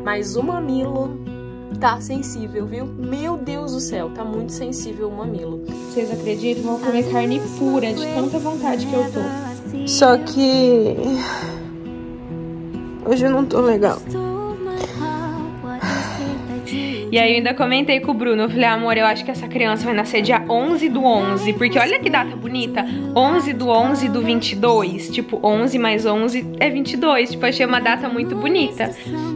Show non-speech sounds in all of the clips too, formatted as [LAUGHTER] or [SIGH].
Mas o mamilo tá sensível, viu? Meu Deus do céu, tá muito sensível o mamilo. Vocês acreditam? Vou comer carne pura de tanta vontade que eu tô. Só que... Hoje eu não tô legal. E aí eu ainda comentei com o Bruno, eu falei, amor, eu acho que essa criança vai nascer dia 11 do 11, porque olha que data bonita, 11 do 11 do 22, tipo, 11 mais 11 é 22, tipo, achei uma data muito bonita.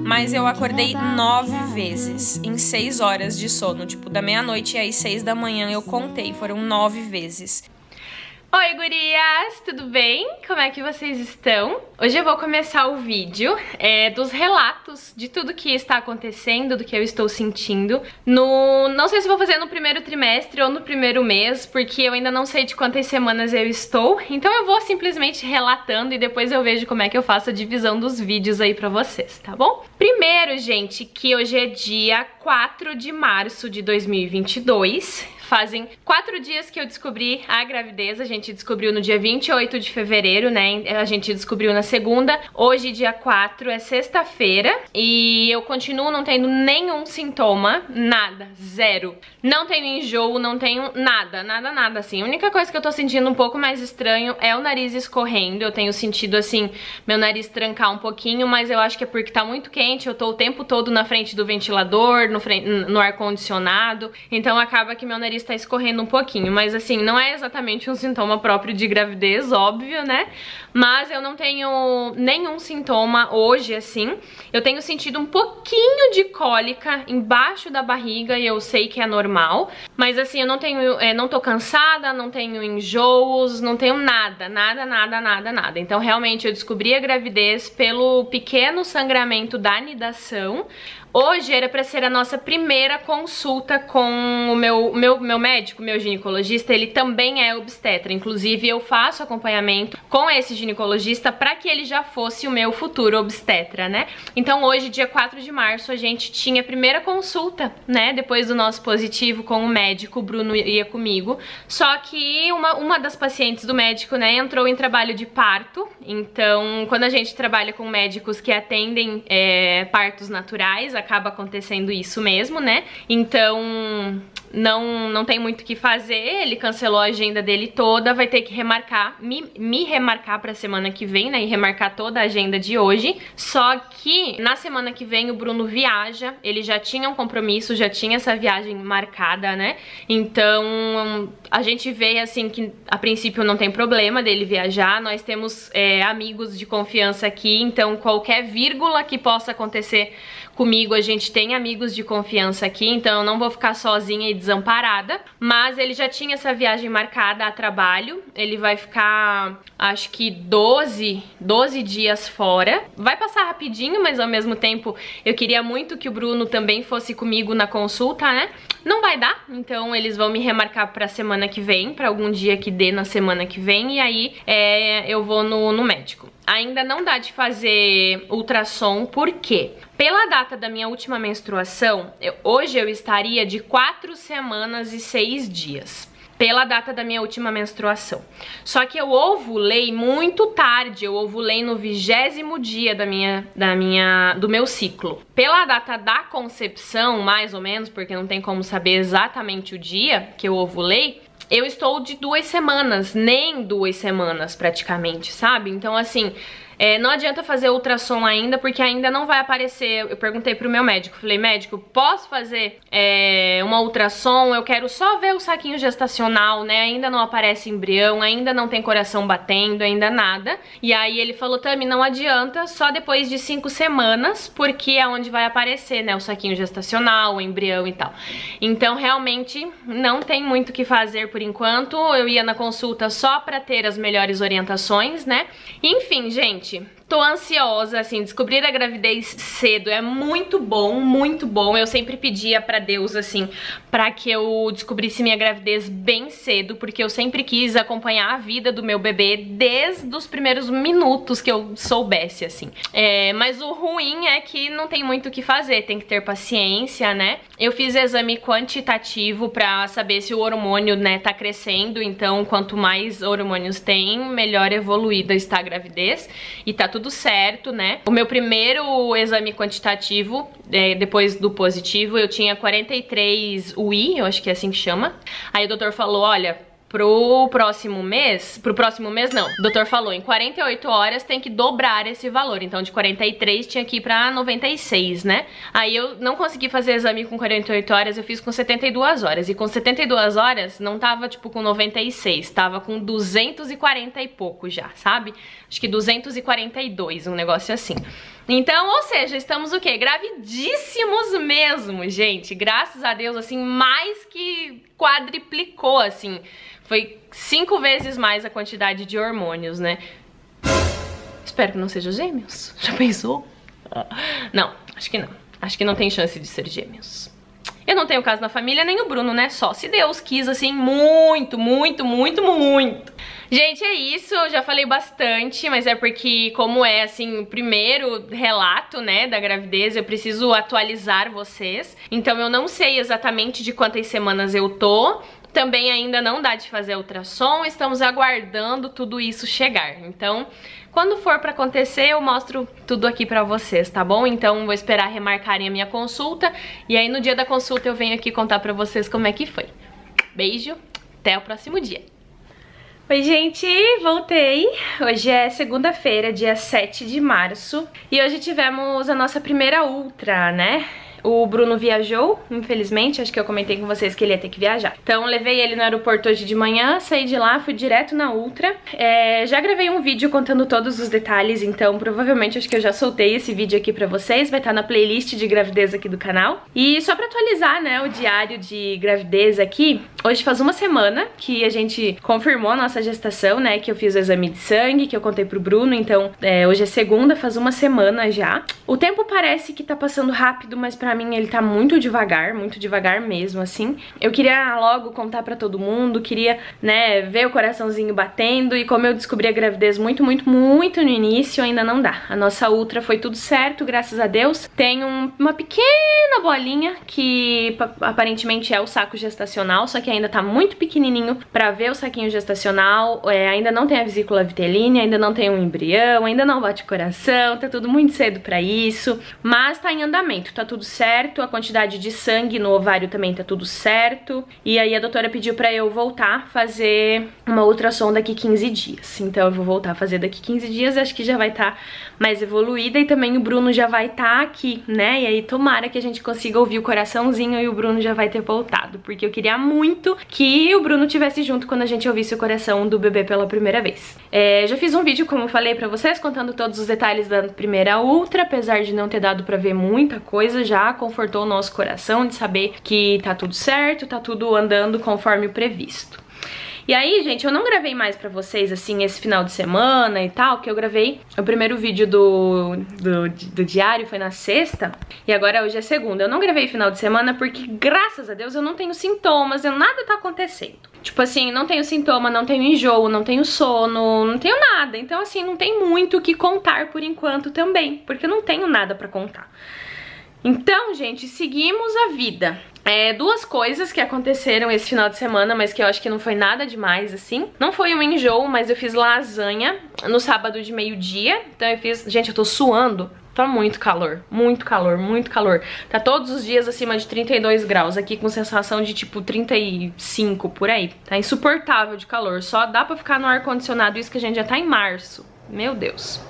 Mas eu acordei nove vezes, em seis horas de sono, tipo, da meia-noite aí seis da manhã eu contei, foram nove vezes. Oi, gurias! Tudo bem? Como é que vocês estão? Hoje eu vou começar o vídeo é, dos relatos de tudo que está acontecendo, do que eu estou sentindo. No, não sei se vou fazer no primeiro trimestre ou no primeiro mês, porque eu ainda não sei de quantas semanas eu estou. Então eu vou simplesmente relatando e depois eu vejo como é que eu faço a divisão dos vídeos aí pra vocês, tá bom? Primeiro, gente, que hoje é dia 4 de março de 2022 Fazem quatro dias que eu descobri a gravidez, a gente descobriu no dia 28 de fevereiro, né? A gente descobriu na segunda. Hoje, dia 4, é sexta-feira e eu continuo não tendo nenhum sintoma, nada, zero. Não tenho enjoo, não tenho nada, nada, nada, assim. A única coisa que eu tô sentindo um pouco mais estranho é o nariz escorrendo. Eu tenho sentido, assim, meu nariz trancar um pouquinho, mas eu acho que é porque tá muito quente, eu tô o tempo todo na frente do ventilador, no, no ar-condicionado, então acaba que meu nariz está escorrendo um pouquinho, mas assim, não é exatamente um sintoma próprio de gravidez, óbvio, né? Mas eu não tenho nenhum sintoma hoje, assim. Eu tenho sentido um pouquinho de cólica embaixo da barriga e eu sei que é normal, mas assim, eu não tenho, é, não tô cansada, não tenho enjoos, não tenho nada, nada, nada, nada, nada. Então realmente eu descobri a gravidez pelo pequeno sangramento da anidação. Hoje era pra ser a nossa primeira consulta com o meu, meu, meu médico, meu ginecologista, ele também é obstetra. Inclusive, eu faço acompanhamento com esse ginecologista para que ele já fosse o meu futuro obstetra, né? Então hoje, dia 4 de março, a gente tinha a primeira consulta, né? Depois do nosso positivo com o médico, o Bruno ia comigo. Só que uma, uma das pacientes do médico, né, entrou em trabalho de parto. Então, quando a gente trabalha com médicos que atendem é, partos naturais, a acaba acontecendo isso mesmo, né? Então, não, não tem muito o que fazer, ele cancelou a agenda dele toda, vai ter que remarcar, me, me remarcar pra semana que vem, né, e remarcar toda a agenda de hoje, só que na semana que vem o Bruno viaja, ele já tinha um compromisso, já tinha essa viagem marcada, né, então a gente vê, assim, que a princípio não tem problema dele viajar, nós temos é, amigos de confiança aqui, então qualquer vírgula que possa acontecer comigo, a gente tem amigos de confiança aqui, então eu não vou ficar sozinha e desamparada, mas ele já tinha essa viagem marcada a trabalho, ele vai ficar acho que 12, 12 dias fora. Vai passar rapidinho, mas ao mesmo tempo eu queria muito que o Bruno também fosse comigo na consulta, né? Não vai dar, então eles vão me remarcar pra semana que vem, pra algum dia que dê na semana que vem, e aí é, eu vou no, no médico ainda não dá de fazer ultrassom, por quê? Pela data da minha última menstruação, eu, hoje eu estaria de 4 semanas e 6 dias pela data da minha última menstruação. Só que eu ovulei muito tarde, eu ovulei no vigésimo dia da minha, da minha, do meu ciclo. Pela data da concepção, mais ou menos, porque não tem como saber exatamente o dia que eu ovulei, eu estou de duas semanas, nem duas semanas praticamente, sabe? Então, assim, é, não adianta fazer ultrassom ainda, porque ainda não vai aparecer. Eu perguntei pro meu médico, falei, médico, posso fazer é, uma ultrassom? Eu quero só ver o saquinho gestacional, né? Ainda não aparece embrião, ainda não tem coração batendo, ainda nada. E aí ele falou, Tami, não adianta, só depois de cinco semanas, porque é onde vai aparecer, né? O saquinho gestacional, o embrião e tal. Então, realmente, não tem muito o que fazer por enquanto. Eu ia na consulta só pra ter as melhores orientações, né? Enfim, gente. ночи. Tô ansiosa, assim, descobrir a gravidez cedo é muito bom, muito bom. Eu sempre pedia para Deus, assim, para que eu descobrisse minha gravidez bem cedo, porque eu sempre quis acompanhar a vida do meu bebê desde os primeiros minutos que eu soubesse, assim. É, mas o ruim é que não tem muito o que fazer, tem que ter paciência, né? Eu fiz exame quantitativo pra saber se o hormônio, né, tá crescendo, então quanto mais hormônios tem, melhor evoluída está a gravidez e tá tudo tudo certo, né? O meu primeiro exame quantitativo, é, depois do positivo, eu tinha 43 UI, eu acho que é assim que chama. Aí o doutor falou, olha, pro próximo mês, pro próximo mês não, o doutor falou, em 48 horas tem que dobrar esse valor, então de 43 tinha que ir pra 96, né? Aí eu não consegui fazer exame com 48 horas, eu fiz com 72 horas, e com 72 horas não tava tipo com 96, tava com 240 e pouco já, sabe? Acho que 242, um negócio assim. Então, ou seja, estamos o quê? Gravidíssimos mesmo, gente. Graças a Deus, assim, mais que quadriplicou, assim. Foi cinco vezes mais a quantidade de hormônios, né? Espero que não seja gêmeos. [LAUGHS] Já pensou? Não, acho que não. Acho que não tem chance de ser gêmeos. Eu não tenho caso na família, nem o Bruno, né? Só se Deus quis, assim, muito, muito, muito, muito. Gente, é isso, eu já falei bastante, mas é porque como é, assim, o primeiro relato, né, da gravidez, eu preciso atualizar vocês. Então eu não sei exatamente de quantas semanas eu tô, também ainda não dá de fazer ultrassom, estamos aguardando tudo isso chegar. Então, quando for para acontecer, eu mostro tudo aqui para vocês, tá bom? Então, vou esperar remarcarem a minha consulta e aí no dia da consulta eu venho aqui contar para vocês como é que foi. Beijo, até o próximo dia. Oi gente, voltei! Hoje é segunda-feira, dia 7 de março, e hoje tivemos a nossa primeira ultra, né? O Bruno viajou, infelizmente, acho que eu comentei com vocês que ele ia ter que viajar. Então levei ele no aeroporto hoje de manhã, saí de lá, fui direto na Ultra. É, já gravei um vídeo contando todos os detalhes, então provavelmente acho que eu já soltei esse vídeo aqui pra vocês, vai estar tá na playlist de gravidez aqui do canal. E só pra atualizar, né, o diário de gravidez aqui, hoje faz uma semana que a gente confirmou a nossa gestação, né, que eu fiz o exame de sangue, que eu contei pro Bruno, então é, hoje é segunda, faz uma semana já. O tempo parece que tá passando rápido, mas pra mim ele tá muito devagar, muito devagar mesmo, assim. Eu queria logo contar pra todo mundo, queria, né, ver o coraçãozinho batendo. E como eu descobri a gravidez muito, muito, muito no início, ainda não dá. A nossa ultra foi tudo certo, graças a Deus. Tem um, uma pequena bolinha que aparentemente é o saco gestacional, só que ainda tá muito pequenininho pra ver o saquinho gestacional. É, ainda não tem a vesícula vitelínea, ainda não tem um embrião, ainda não bate coração, tá tudo muito cedo pra isso. Mas tá em andamento, tá tudo certo, a quantidade de sangue no ovário também tá tudo certo. E aí a doutora pediu pra eu voltar fazer uma ultrassom daqui 15 dias. Então eu vou voltar a fazer daqui 15 dias, acho que já vai estar tá mais evoluída e também o Bruno já vai estar tá aqui, né? E aí tomara que a gente consiga ouvir o coraçãozinho e o Bruno já vai ter voltado, porque eu queria muito que o Bruno tivesse junto quando a gente ouvisse o coração do bebê pela primeira vez. É, já fiz um vídeo, como eu falei pra vocês, contando todos os detalhes da primeira ultra, apesar de não ter dado pra ver muita coisa já, confortou o nosso coração de saber que tá tudo certo, tá tudo andando conforme o previsto. E aí, gente, eu não gravei mais pra vocês, assim, esse final de semana e tal, que eu gravei o primeiro vídeo do, do, do, diário, foi na sexta, e agora hoje é segunda. Eu não gravei final de semana porque, graças a Deus, eu não tenho sintomas, eu, nada tá acontecendo. Tipo assim, não tenho sintoma, não tenho enjoo, não tenho sono, não tenho nada. Então, assim, não tem muito o que contar por enquanto também, porque eu não tenho nada pra contar. Então, gente, seguimos a vida. É, duas coisas que aconteceram esse final de semana, mas que eu acho que não foi nada demais, assim. Não foi um enjoo, mas eu fiz lasanha no sábado de meio-dia. Então eu fiz... Gente, eu tô suando. Tá muito calor, muito calor, muito calor. Tá todos os dias acima de 32 graus, aqui com sensação de tipo 35 por aí. Tá insuportável de calor, só dá pra ficar no ar-condicionado isso que a gente já tá em março. Meu Deus.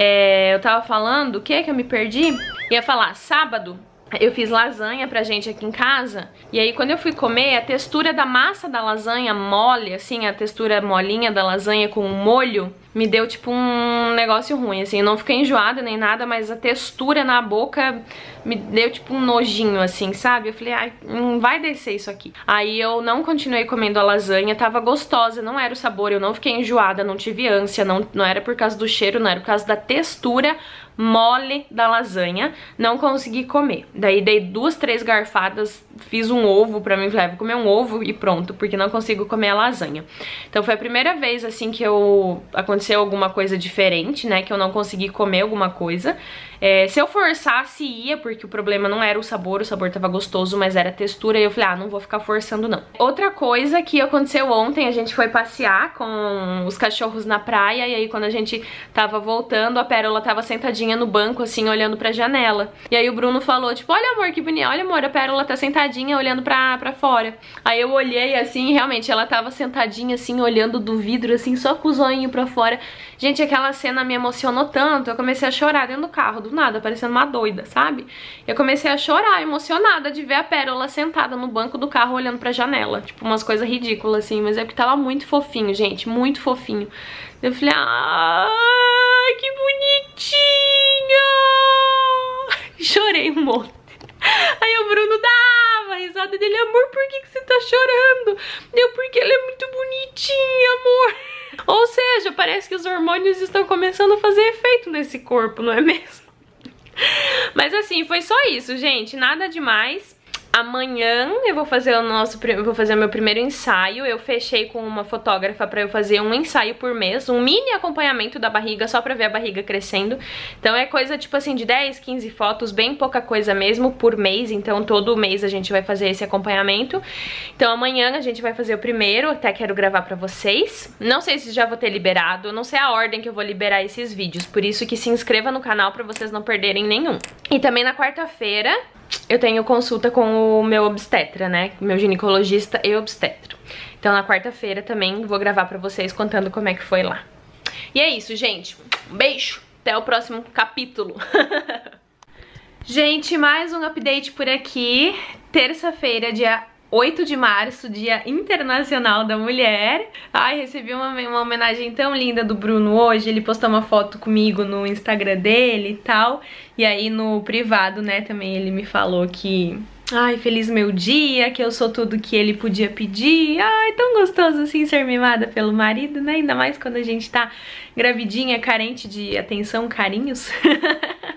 É, eu tava falando, o que é que eu me perdi? Ia falar, sábado eu fiz lasanha pra gente aqui em casa, e aí quando eu fui comer, a textura da massa da lasanha mole, assim, a textura molinha da lasanha com o molho, me deu tipo um um negócio ruim, assim. Eu não fiquei enjoada nem nada, mas a textura na boca me deu tipo um nojinho, assim, sabe? Eu falei, ai, não vai descer isso aqui. Aí eu não continuei comendo a lasanha, tava gostosa, não era o sabor, eu não fiquei enjoada, não tive ânsia, não, não era por causa do cheiro, não era por causa da textura mole da lasanha, não consegui comer. Daí dei duas, três garfadas, fiz um ovo pra mim, falei, ah, vou comer um ovo e pronto, porque não consigo comer a lasanha. Então foi a primeira vez, assim, que eu aconteceu alguma coisa diferente diferente, né, que eu não consegui comer alguma coisa. É, se eu forçasse, ia, porque o problema não era o sabor, o sabor tava gostoso, mas era a textura, e eu falei, ah, não vou ficar forçando não. Outra coisa que aconteceu ontem, a gente foi passear com os cachorros na praia, e aí quando a gente tava voltando, a Pérola tava sentadinha no banco, assim, olhando pra janela. E aí o Bruno falou, tipo, olha amor, que bonito, olha amor, a Pérola tá sentadinha, olhando pra, pra fora. Aí eu olhei, assim, e realmente, ela tava sentadinha, assim, olhando do vidro, assim, só com o zoinho pra fora. Gente, aquela cena me emocionou tanto, eu comecei a chorar dentro do carro, do nada, parecendo uma doida, sabe? Eu comecei a chorar, emocionada de ver a Pérola sentada no banco do carro olhando pra janela. Tipo, umas coisas ridículas, assim. Mas é porque tava muito fofinho, gente, muito fofinho. Eu falei, ah, que bonitinha! [LAUGHS] Chorei um monte. Aí o Bruno dava risada dele, amor, por que, que você tá chorando? Eu, porque ela é muito bonitinha, amor. [LAUGHS] Ou seja, parece que os hormônios estão começando a fazer efeito nesse corpo, não é mesmo? Mas assim, foi só isso, gente. Nada demais. Amanhã eu vou fazer o nosso vou fazer o meu primeiro ensaio. Eu fechei com uma fotógrafa para eu fazer um ensaio por mês, um mini acompanhamento da barriga só para ver a barriga crescendo. Então é coisa tipo assim de 10, 15 fotos, bem pouca coisa mesmo por mês, então todo mês a gente vai fazer esse acompanhamento. Então amanhã a gente vai fazer o primeiro, até quero gravar para vocês. Não sei se já vou ter liberado, não sei a ordem que eu vou liberar esses vídeos, por isso que se inscreva no canal para vocês não perderem nenhum. E também na quarta-feira eu tenho consulta com o meu obstetra, né? Meu ginecologista e obstetra. Então na quarta-feira também vou gravar pra vocês contando como é que foi lá. E é isso, gente. Um beijo. Até o próximo capítulo. [LAUGHS] gente, mais um update por aqui. Terça-feira, dia 8 de março, Dia Internacional da Mulher. Ai, recebi uma, uma homenagem tão linda do Bruno hoje. Ele postou uma foto comigo no Instagram dele e tal. E aí no privado, né, também ele me falou que Ai, feliz meu dia, que eu sou tudo que ele podia pedir. Ai, tão gostoso assim ser mimada pelo marido, né? Ainda mais quando a gente tá gravidinha, carente de atenção, carinhos. [LAUGHS]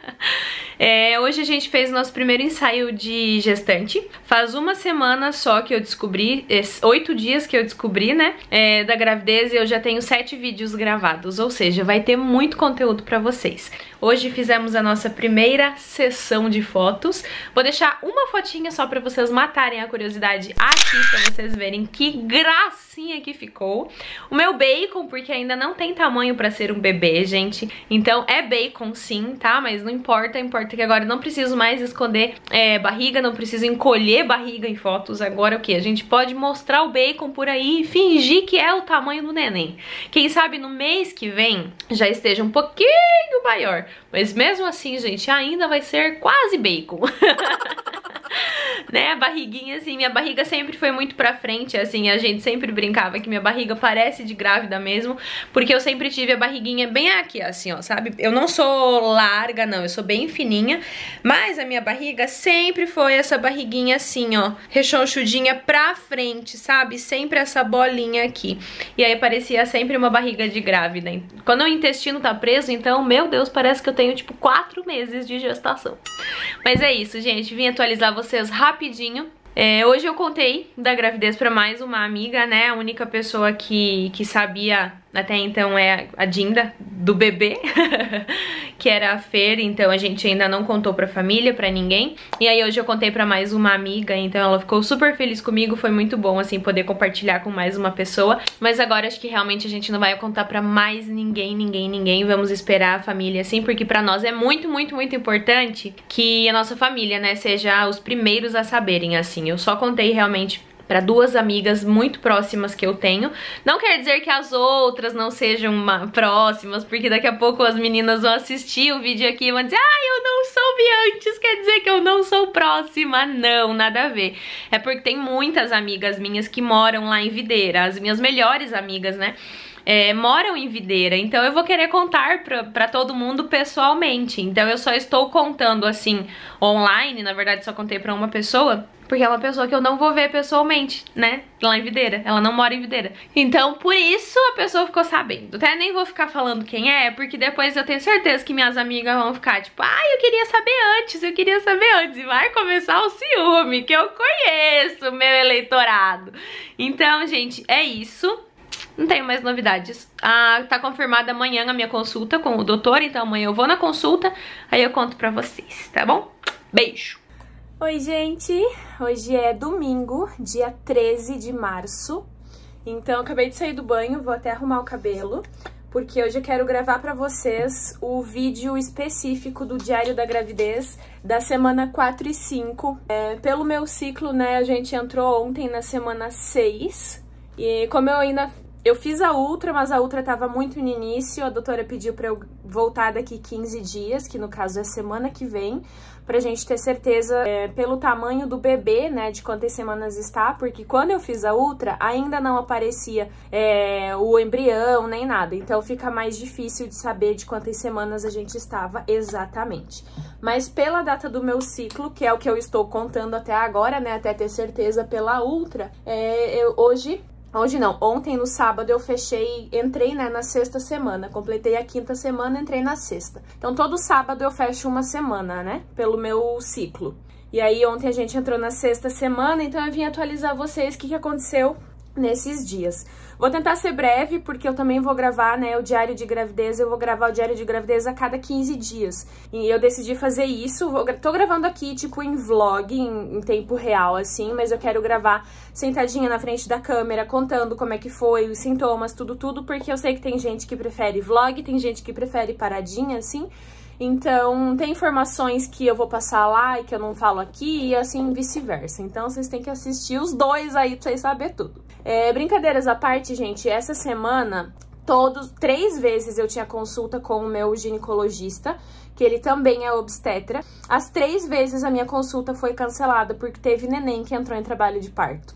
É, hoje a gente fez nosso primeiro ensaio de gestante. Faz uma semana só que eu descobri, é, oito dias que eu descobri, né, é, da gravidez e eu já tenho sete vídeos gravados, ou seja, vai ter muito conteúdo pra vocês. Hoje fizemos a nossa primeira sessão de fotos. Vou deixar uma fotinha só pra vocês matarem a curiosidade aqui, pra vocês verem que gracinha que ficou. O meu bacon, porque ainda não tem tamanho pra ser um bebê, gente. Então é bacon sim, tá? Mas não importa, importa que agora não preciso mais esconder é, barriga, não preciso encolher barriga em fotos. Agora o que? A gente pode mostrar o bacon por aí e fingir que é o tamanho do neném. Quem sabe no mês que vem já esteja um pouquinho maior. Mas mesmo assim, gente, ainda vai ser quase bacon. [LAUGHS] né, barriguinha assim, minha barriga sempre foi muito pra frente, assim, a gente sempre brincava que minha barriga parece de grávida mesmo, porque eu sempre tive a barriguinha bem aqui, assim, ó, sabe? Eu não sou larga, não, eu sou bem fininha, mas a minha barriga sempre foi essa barriguinha assim, ó, rechonchudinha pra frente, sabe? Sempre essa bolinha aqui. E aí parecia sempre uma barriga de grávida. Quando o intestino tá preso, então, meu Deus, parece que eu tenho, tipo, quatro meses de gestação. Mas é isso, gente, vim atualizar vocês rapidinho. É, hoje eu contei da gravidez para mais uma amiga, né? A única pessoa que, que sabia até então é a Dinda do bebê, [LAUGHS] que era a Fer, então a gente ainda não contou pra família, pra ninguém. E aí hoje eu contei pra mais uma amiga, então ela ficou super feliz comigo, foi muito bom, assim, poder compartilhar com mais uma pessoa. Mas agora acho que realmente a gente não vai contar pra mais ninguém, ninguém, ninguém. Vamos esperar a família, assim, porque pra nós é muito, muito, muito importante que a nossa família, né, seja os primeiros a saberem, assim. Eu só contei realmente para duas amigas muito próximas que eu tenho. Não quer dizer que as outras não sejam próximas, porque daqui a pouco as meninas vão assistir o vídeo aqui e vão dizer Ah, eu não soube antes, quer dizer que eu não sou próxima. Não, nada a ver. É porque tem muitas amigas minhas que moram lá em Videira, as minhas melhores amigas, né? É, moram em Videira, então eu vou querer contar pra, pra todo mundo pessoalmente. Então eu só estou contando assim online, na verdade só contei pra uma pessoa porque é uma pessoa que eu não vou ver pessoalmente, né? Lá em Videira. Ela não mora em Videira. Então, por isso a pessoa ficou sabendo. Até nem vou ficar falando quem é, porque depois eu tenho certeza que minhas amigas vão ficar tipo, ah, eu queria saber antes, eu queria saber antes. E vai começar o ciúme, que eu conheço meu eleitorado. Então, gente, é isso. Não tenho mais novidades. Ah, tá confirmada amanhã a minha consulta com o doutor, então amanhã eu vou na consulta, aí eu conto pra vocês, tá bom? Beijo! Oi, gente! Hoje é domingo, dia 13 de março. Então, acabei de sair do banho, vou até arrumar o cabelo, porque hoje eu quero gravar para vocês o vídeo específico do Diário da Gravidez da semana 4 e 5. É, pelo meu ciclo, né, a gente entrou ontem na semana 6, e como eu ainda... Eu fiz a ultra, mas a ultra tava muito no início, a doutora pediu para eu voltar daqui 15 dias, que no caso é semana que vem, pra gente ter certeza é, pelo tamanho do bebê, né, de quantas semanas está, porque quando eu fiz a ultra, ainda não aparecia é, o embrião nem nada, então fica mais difícil de saber de quantas semanas a gente estava exatamente. Mas pela data do meu ciclo, que é o que eu estou contando até agora, né, até ter certeza pela ultra, é, eu, hoje Hoje não, ontem no sábado eu fechei, entrei né, na sexta semana, completei a quinta semana, entrei na sexta. Então todo sábado eu fecho uma semana, né, pelo meu ciclo. E aí ontem a gente entrou na sexta semana, então eu vim atualizar vocês o que, que aconteceu nesses dias. Vou tentar ser breve, porque eu também vou gravar, né, o diário de gravidez, eu vou gravar o diário de gravidez a cada 15 dias. E eu decidi fazer isso, vou, tô gravando aqui, tipo, em vlog, em, em tempo real, assim, mas eu quero gravar sentadinha na frente da câmera, contando como é que foi, os sintomas, tudo, tudo, porque eu sei que tem gente que prefere vlog, tem gente que prefere paradinha, assim, então, tem informações que eu vou passar lá e que eu não falo aqui e assim vice-versa. Então, vocês têm que assistir os dois aí pra vocês saberem tudo. É, brincadeiras à parte, gente, essa semana todos, três vezes eu tinha consulta com o meu ginecologista, que ele também é obstetra. As três vezes a minha consulta foi cancelada porque teve neném que entrou em trabalho de parto.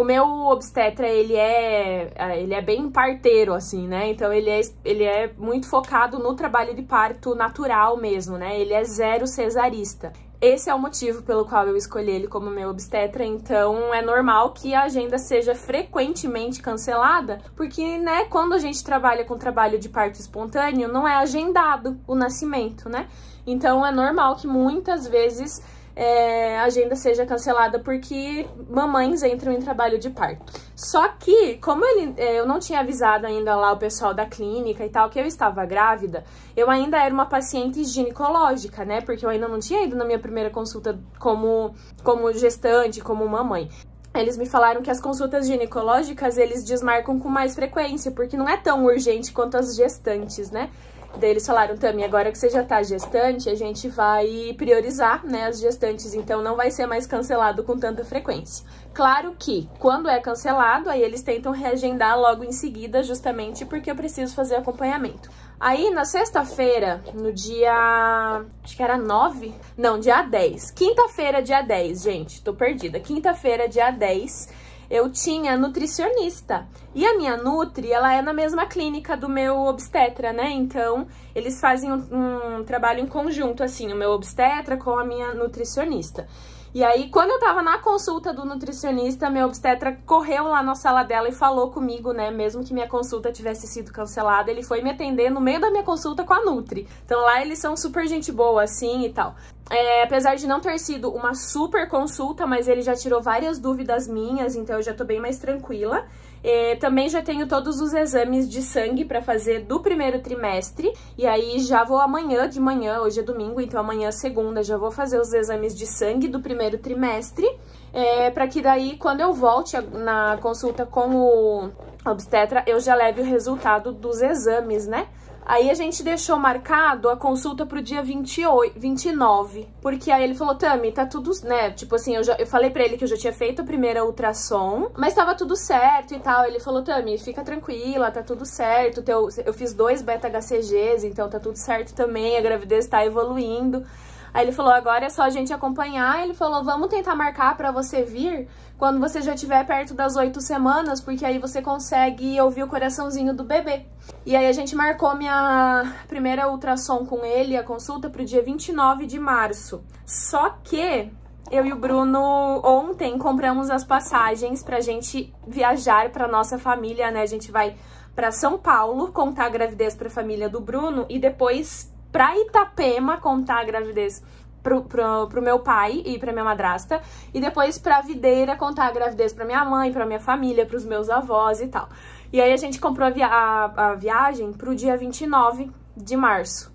O meu obstetra, ele é, ah, ele é bem parteiro, assim, né? Então, ele é, ele é muito focado no trabalho de parto natural mesmo, né? Ele é zero cesarista. Esse é o motivo pelo qual eu escolhi ele como meu obstetra, então é normal que a agenda seja frequentemente cancelada, porque, né, quando a gente trabalha com trabalho de parto espontâneo, não é agendado o nascimento, né? Então é normal que muitas vezes é, a agenda seja cancelada porque mamães entram em trabalho de parto. Só que, como ele, é, eu não tinha avisado ainda lá o pessoal da clínica e tal que eu estava grávida, eu ainda era uma paciente ginecológica, né? Porque eu ainda não tinha ido na minha primeira consulta como, como gestante, como mamãe. Eles me falaram que as consultas ginecológicas eles desmarcam com mais frequência, porque não é tão urgente quanto as gestantes, né? Daí eles falaram, Tami, agora que você já tá gestante, a gente vai priorizar, né, as gestantes, então não vai ser mais cancelado com tanta frequência. Claro que, quando é cancelado, aí eles tentam reagendar logo em seguida, justamente porque eu preciso fazer acompanhamento. Aí, na sexta-feira, no dia... acho que era 9? Não, dia 10. Quinta-feira, dia 10, gente, tô perdida. Quinta-feira, dia 10, eu tinha nutricionista. E a minha Nutri, ela é na mesma clínica do meu obstetra, né? Então, eles fazem um, um trabalho em conjunto, assim, o meu obstetra com a minha nutricionista. E aí, quando eu tava na consulta do nutricionista, meu obstetra correu lá na sala dela e falou comigo, né? Mesmo que minha consulta tivesse sido cancelada, ele foi me atender no meio da minha consulta com a Nutri. Então lá eles são super gente boa, assim e tal. É, apesar de não ter sido uma super consulta, mas ele já tirou várias dúvidas minhas, então eu já tô bem mais tranquila. É, também já tenho todos os exames de sangue para fazer do primeiro trimestre, e aí já vou amanhã de manhã, hoje é domingo, então amanhã segunda já vou fazer os exames de sangue do primeiro trimestre, é, para que daí quando eu volte na consulta com o obstetra eu já leve o resultado dos exames, né? Aí a gente deixou marcado a consulta pro dia 28, 29, porque aí ele falou, Tami, tá tudo, né, tipo assim, eu, já, eu falei pra ele que eu já tinha feito a primeira ultrassom, mas tava tudo certo e tal, ele falou, Tami, fica tranquila, tá tudo certo, teu, eu fiz dois beta-HCGs, então tá tudo certo também, a gravidez tá evoluindo, Aí ele falou, agora é só a gente acompanhar. Ele falou, vamos tentar marcar para você vir quando você já estiver perto das oito semanas, porque aí você consegue ouvir o coraçãozinho do bebê. E aí a gente marcou minha primeira ultrassom com ele, a consulta, pro dia 29 de março. Só que eu e o Bruno ontem compramos as passagens pra gente viajar pra nossa família, né? A gente vai para São Paulo contar a gravidez para a família do Bruno e depois pra Itapema contar a gravidez pro, pro, pro meu pai e pra minha madrasta, e depois pra videira contar a gravidez pra minha mãe, pra minha família, pros meus avós e tal. E aí a gente comprou a, via a, a viagem pro dia 29 de março.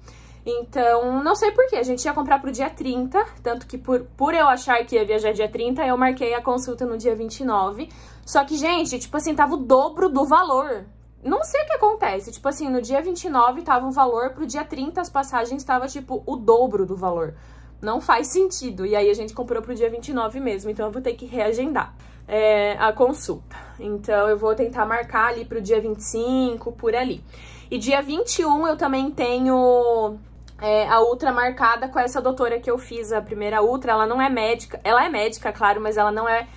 Então, não sei porquê, a gente ia comprar pro dia 30, tanto que por, por eu achar que ia viajar dia 30, eu marquei a consulta no dia 29. Só que, gente, tipo assim, tava o dobro do valor não sei o que acontece. Tipo assim, no dia 29 tava um valor, pro dia 30 as passagens tava tipo o dobro do valor. Não faz sentido. E aí a gente comprou pro dia 29 mesmo, então eu vou ter que reagendar é, a consulta. Então eu vou tentar marcar ali pro dia 25, por ali. E dia 21 eu também tenho é, a ultra marcada com essa doutora que eu fiz, a primeira ultra. Ela não é médica, ela é médica, claro, mas ela não é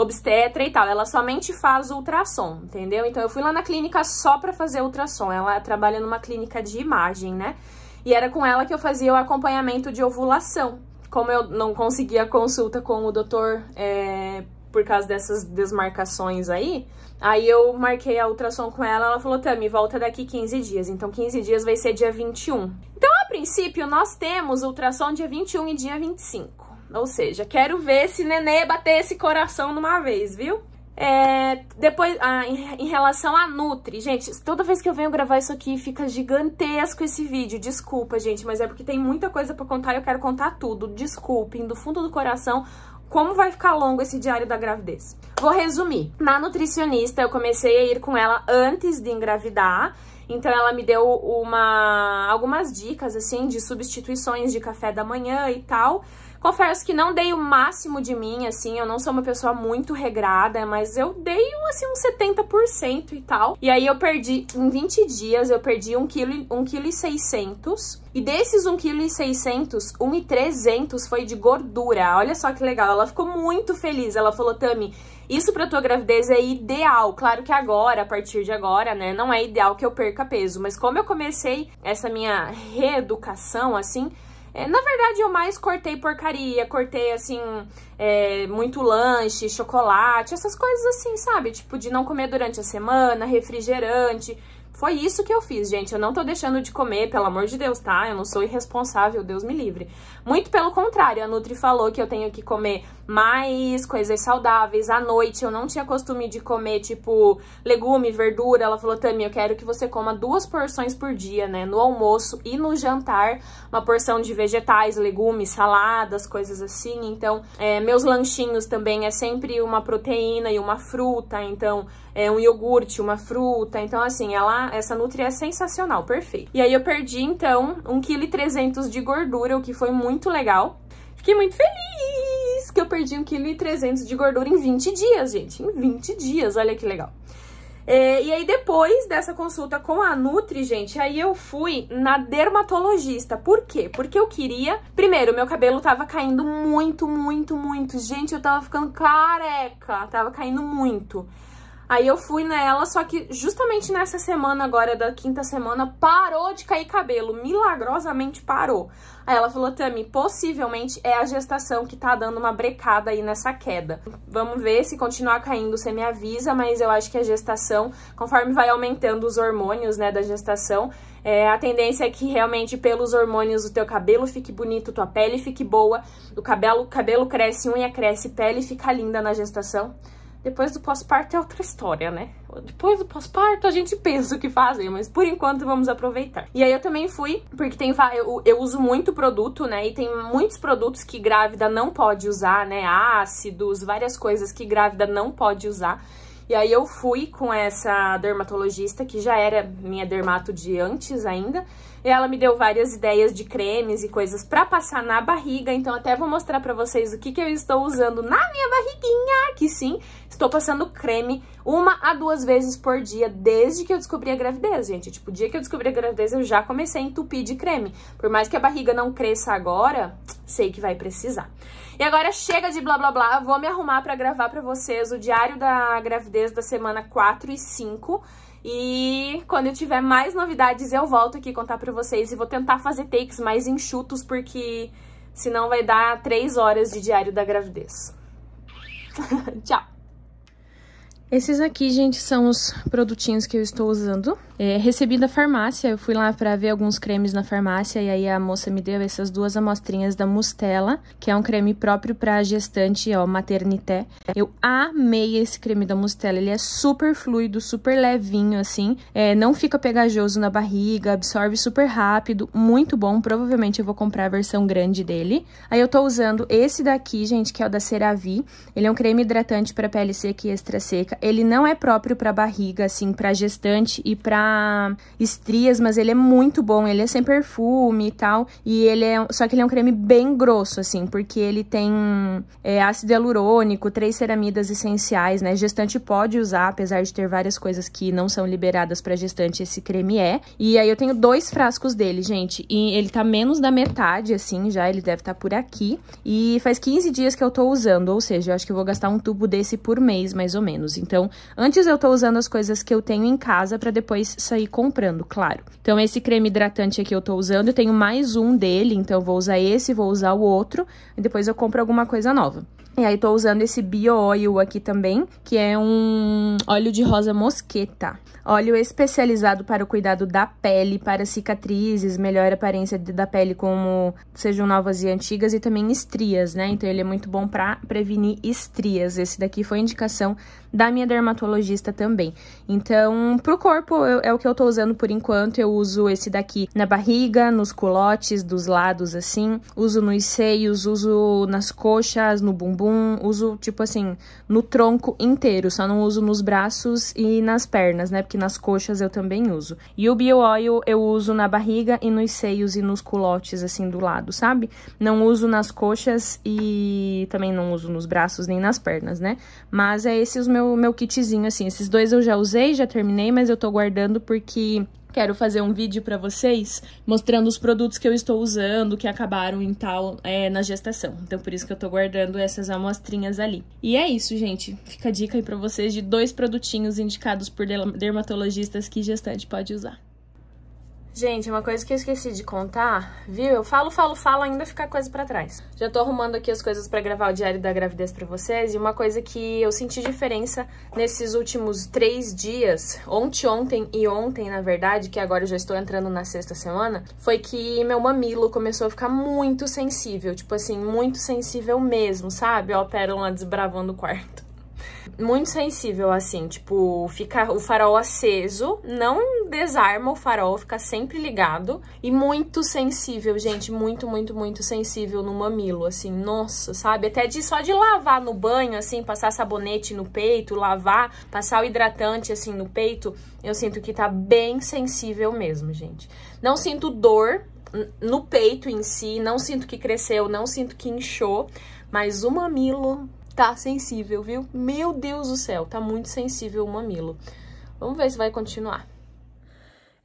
obstetra e tal. Ela somente faz ultrassom, entendeu? Então eu fui lá na clínica só pra fazer ultrassom. Ela trabalha numa clínica de imagem, né? E era com ela que eu fazia o acompanhamento de ovulação. Como eu não conseguia consulta com o doutor é, por causa dessas desmarcações aí, aí eu marquei a ultrassom com ela, ela falou, Tami, volta daqui 15 dias. Então 15 dias vai ser dia 21. Então, a princípio, nós temos ultrassom dia 21 e dia 25. Ou seja, quero ver esse nenê bater esse coração de uma vez, viu? É, depois, ah, em, em, relação à Nutri, gente, toda vez que eu venho gravar isso aqui fica gigantesco esse vídeo, desculpa, gente, mas é porque tem muita coisa pra contar e eu quero contar tudo, desculpem, do fundo do coração, como vai ficar longo esse diário da gravidez. Vou resumir. Na nutricionista, eu comecei a ir com ela antes de engravidar, então ela me deu uma algumas dicas, assim, de substituições de café da manhã e tal, Confesso que não dei o máximo de mim, assim, eu não sou uma pessoa muito regrada, mas eu dei, assim, uns 70% e tal. E aí eu perdi, em 20 dias, eu perdi 1,6kg. E desses 1,6kg, 1,300 foi de gordura. Olha só que legal, ela ficou muito feliz. Ela falou, Tami, isso pra tua gravidez é ideal. Claro que agora, a partir de agora, né, não é ideal que eu perca peso. Mas como eu comecei essa minha reeducação, assim, é, na verdade, eu mais cortei porcaria, cortei, assim, é, muito lanche, chocolate, essas coisas assim, sabe? Tipo, de não comer durante a semana, refrigerante. Foi isso que eu fiz, gente. Eu não tô deixando de comer, pelo amor de Deus, tá? Eu não sou irresponsável, Deus me livre. Muito pelo contrário, a Nutri falou que eu tenho que comer mais coisas saudáveis. À noite eu não tinha costume de comer, tipo, legume, verdura. Ela falou, Tami, eu quero que você coma duas porções por dia, né? No almoço e no jantar, uma porção de vegetais, legumes, saladas, coisas assim. Então, é, meus lanchinhos também é sempre uma proteína e uma fruta. Então, é, um iogurte, uma fruta. Então, assim, ela, essa Nutri é sensacional, perfeito. E aí eu perdi, então, 1,3 kg de gordura, o que foi muito legal. Fiquei muito feliz que eu perdi 1,3 kg de gordura em 20 dias, gente. Em 20 dias, olha que legal. É, e aí, depois dessa consulta com a Nutri, gente, aí eu fui na dermatologista. Por quê? Porque eu queria... Primeiro, meu cabelo tava caindo muito, muito, muito. Gente, eu tava ficando careca. Tava caindo muito. Aí eu fui nela, só que justamente nessa semana agora, da quinta semana, parou de cair cabelo. Milagrosamente parou. Aí ela falou, Tami, possivelmente é a gestação que tá dando uma brecada aí nessa queda. Vamos ver, se continuar caindo você me avisa, mas eu acho que a gestação, conforme vai aumentando os hormônios, né, da gestação, é, a tendência é que realmente pelos hormônios o teu cabelo fique bonito, tua pele fique boa, o cabelo, cabelo cresce, unha cresce, pele fica linda na gestação. Depois do pós-parto é outra história, né? Depois do pós-parto a gente pensa o que fazer, mas por enquanto vamos aproveitar. E aí eu também fui, porque tem eu, eu uso muito produto, né? E tem muitos produtos que grávida não pode usar, né? Ácidos, várias coisas que grávida não pode usar. E aí eu fui com essa dermatologista, que já era minha dermato de antes ainda, ela me deu várias ideias de cremes e coisas pra passar na barriga, então até vou mostrar pra vocês o que, que eu estou usando na minha barriguinha, que sim, estou passando creme uma a duas vezes por dia desde que eu descobri a gravidez, gente. Tipo, o dia que eu descobri a gravidez eu já comecei a entupir de creme. Por mais que a barriga não cresça agora, sei que vai precisar. E agora chega de blá blá blá, vou me arrumar pra gravar pra vocês o diário da gravidez da semana 4 e 5, e quando eu tiver mais novidades, eu volto aqui contar pra vocês. E vou tentar fazer takes mais enxutos, porque senão vai dar três horas de diário da gravidez. [LAUGHS] Tchau! Esses aqui, gente, são os produtinhos que eu estou usando. É, recebi da farmácia, eu fui lá para ver alguns cremes na farmácia e aí a moça me deu essas duas amostrinhas da Mustela, que é um creme próprio para gestante, ó, maternité. Eu amei esse creme da Mustela, ele é super fluido, super levinho, assim, é, não fica pegajoso na barriga, absorve super rápido, muito bom, provavelmente eu vou comprar a versão grande dele. Aí eu tô usando esse daqui, gente, que é o da CeraVe, ele é um creme hidratante para pele seca e extra seca, ele não é próprio para barriga, assim, para gestante e para estrias, mas ele é muito bom, ele é sem perfume e tal, e ele é, só que ele é um creme bem grosso, assim, porque ele tem é, ácido hialurônico, três ceramidas essenciais, né, gestante pode usar, apesar de ter várias coisas que não são liberadas para gestante, esse creme é, e aí eu tenho dois frascos dele, gente, e ele tá menos da metade, assim, já, ele deve estar tá por aqui, e faz 15 dias que eu tô usando, ou seja, eu acho que eu vou gastar um tubo desse por mês, mais ou menos, então então, antes eu tô usando as coisas que eu tenho em casa para depois sair comprando, claro. Então, esse creme hidratante aqui eu tô usando, eu tenho mais um dele, então eu vou usar esse, vou usar o outro, e depois eu compro alguma coisa nova. E aí, tô usando esse Bio Oil aqui também, que é um óleo de rosa mosqueta. Óleo especializado para o cuidado da pele, para cicatrizes, melhora a aparência da pele como sejam novas e antigas e também estrias, né? Então, ele é muito bom para prevenir estrias. Esse daqui foi indicação da minha dermatologista também. Então, pro corpo eu, é o que eu tô usando por enquanto. Eu uso esse daqui na barriga, nos culotes dos lados, assim. Uso nos seios, uso nas coxas, no bumbum algum. Uso, tipo assim, no tronco inteiro. Só não uso nos braços e nas pernas, né? Porque nas coxas eu também uso. E o Bio Oil eu uso na barriga e nos seios e nos culotes, assim, do lado, sabe? Não uso nas coxas e também não uso nos braços nem nas pernas, né? Mas é esse o meu, meu kitzinho, assim. Esses dois eu já usei, já terminei, mas eu tô guardando porque Quero fazer um vídeo para vocês mostrando os produtos que eu estou usando, que acabaram em tal é, na gestação. Então, por isso que eu tô guardando essas amostrinhas ali. E é isso, gente. Fica a dica aí para vocês de dois produtinhos indicados por dermatologistas que gestante pode usar. Gente, uma coisa que eu esqueci de contar, viu? Eu falo, falo, falo, ainda fica coisa pra trás. Já tô arrumando aqui as coisas pra gravar o diário da gravidez pra vocês, e uma coisa que eu senti diferença nesses últimos três dias, ontem, ontem e ontem, na verdade, que agora eu já estou entrando na sexta semana, foi que meu mamilo começou a ficar muito sensível, tipo assim, muito sensível mesmo, sabe? Ó, a Pérola desbravando o quarto muito sensível, assim, tipo, fica o farol aceso, não desarma o farol, fica sempre ligado. E muito sensível, gente, muito, muito, muito sensível no mamilo, assim, nossa, sabe? Até de só de lavar no banho, assim, passar sabonete no peito, lavar, passar o hidratante, assim, no peito, eu sinto que tá bem sensível mesmo, gente. Não sinto dor no peito em si, não sinto que cresceu, não sinto que inchou, mas o mamilo, tá sensível, viu? Meu Deus do céu, tá muito sensível o mamilo. Vamos ver se vai continuar.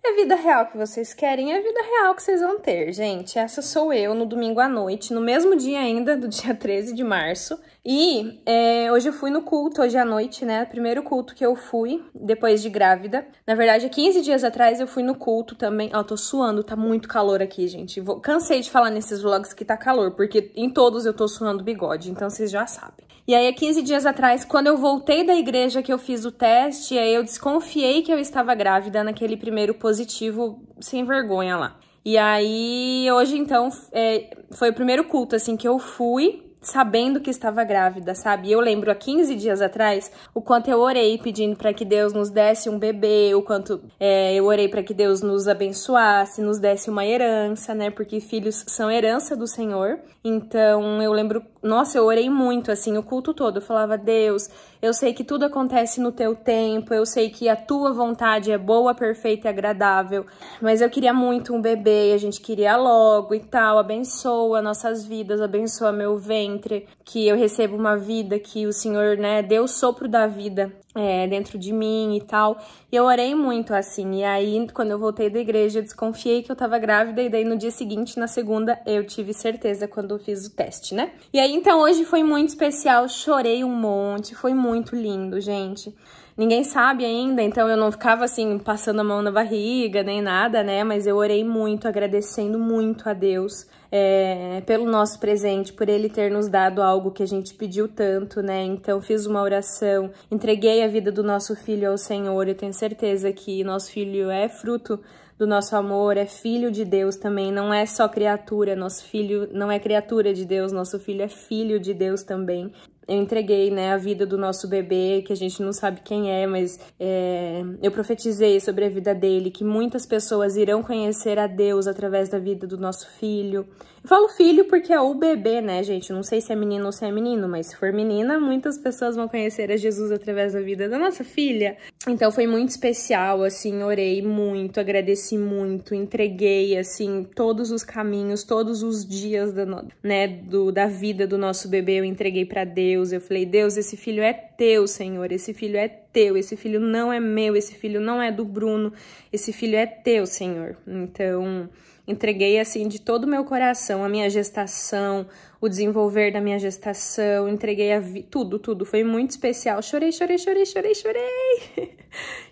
É vida real que vocês querem, é vida real que vocês vão ter, gente. Essa sou eu no domingo à noite, no mesmo dia ainda, do [LAUGHS] dia 13 de março. E é, hoje eu fui no culto, hoje à noite, né? Primeiro culto que eu fui, depois de grávida. Na verdade, 15 dias atrás eu fui no culto também. Ó, tô suando, tá muito calor aqui, gente. Vou, cansei de falar nesses vlogs que tá calor, porque em todos eu tô suando bigode, então vocês já sabem. E aí, há 15 dias atrás, quando eu voltei da igreja que eu fiz o teste, aí eu desconfiei que eu estava grávida naquele primeiro positivo, sem vergonha lá. E aí, hoje então, é, foi o primeiro culto, assim, que eu fui sabendo que estava grávida, sabe? Eu lembro há 15 dias atrás o quanto eu orei pedindo para que Deus nos desse um bebê, o quanto é, eu orei para que Deus nos abençoasse, nos desse uma herança, né? Porque filhos são herança do Senhor. Então eu lembro nossa, eu orei muito, assim, o culto todo. Eu falava, Deus, eu sei que tudo acontece no teu tempo, eu sei que a tua vontade é boa, perfeita e agradável, mas eu queria muito um bebê, a gente queria logo e tal. Abençoa nossas vidas, abençoa meu ventre, que eu receba uma vida, que o Senhor, né, deu o sopro da vida é, dentro de mim e tal. E eu orei muito, assim. E aí, quando eu voltei da igreja, eu desconfiei que eu tava grávida. E daí, no dia seguinte, na segunda, eu tive certeza quando eu fiz o teste, né? E aí, então, hoje foi muito especial. Chorei um monte. Foi muito lindo, gente. Ninguém sabe ainda, então eu não ficava assim passando a mão na barriga nem nada, né? Mas eu orei muito, agradecendo muito a Deus é, pelo nosso presente, por Ele ter nos dado algo que a gente pediu tanto, né? Então fiz uma oração, entreguei a vida do nosso filho ao Senhor. Eu tenho certeza que nosso filho é fruto do nosso amor, é filho de Deus também, não é só criatura, nosso filho não é criatura de Deus, nosso filho é filho de Deus também eu entreguei, né, a vida do nosso bebê, que a gente não sabe quem é, mas é, eu profetizei sobre a vida dele, que muitas pessoas irão conhecer a Deus através da vida do nosso filho. Eu falo filho porque é o bebê, né, gente? Não sei se é menino ou se é menino, mas se for menina, muitas pessoas vão conhecer a Jesus através da vida da nossa filha. Então foi muito especial, assim, orei muito, agradeci muito, entreguei, assim, todos os caminhos, todos os dias da, né, do, da vida do nosso bebê, eu entreguei para Deus. Eu falei, Deus, esse filho é teu, Senhor, esse filho é teu, esse filho não é meu, esse filho não é do Bruno, esse filho é teu, Senhor. Então. Entreguei assim de todo o meu coração a minha gestação, o desenvolver da minha gestação, entreguei a vi... tudo, tudo, foi muito especial. Chorei, chorei, chorei, chorei, chorei.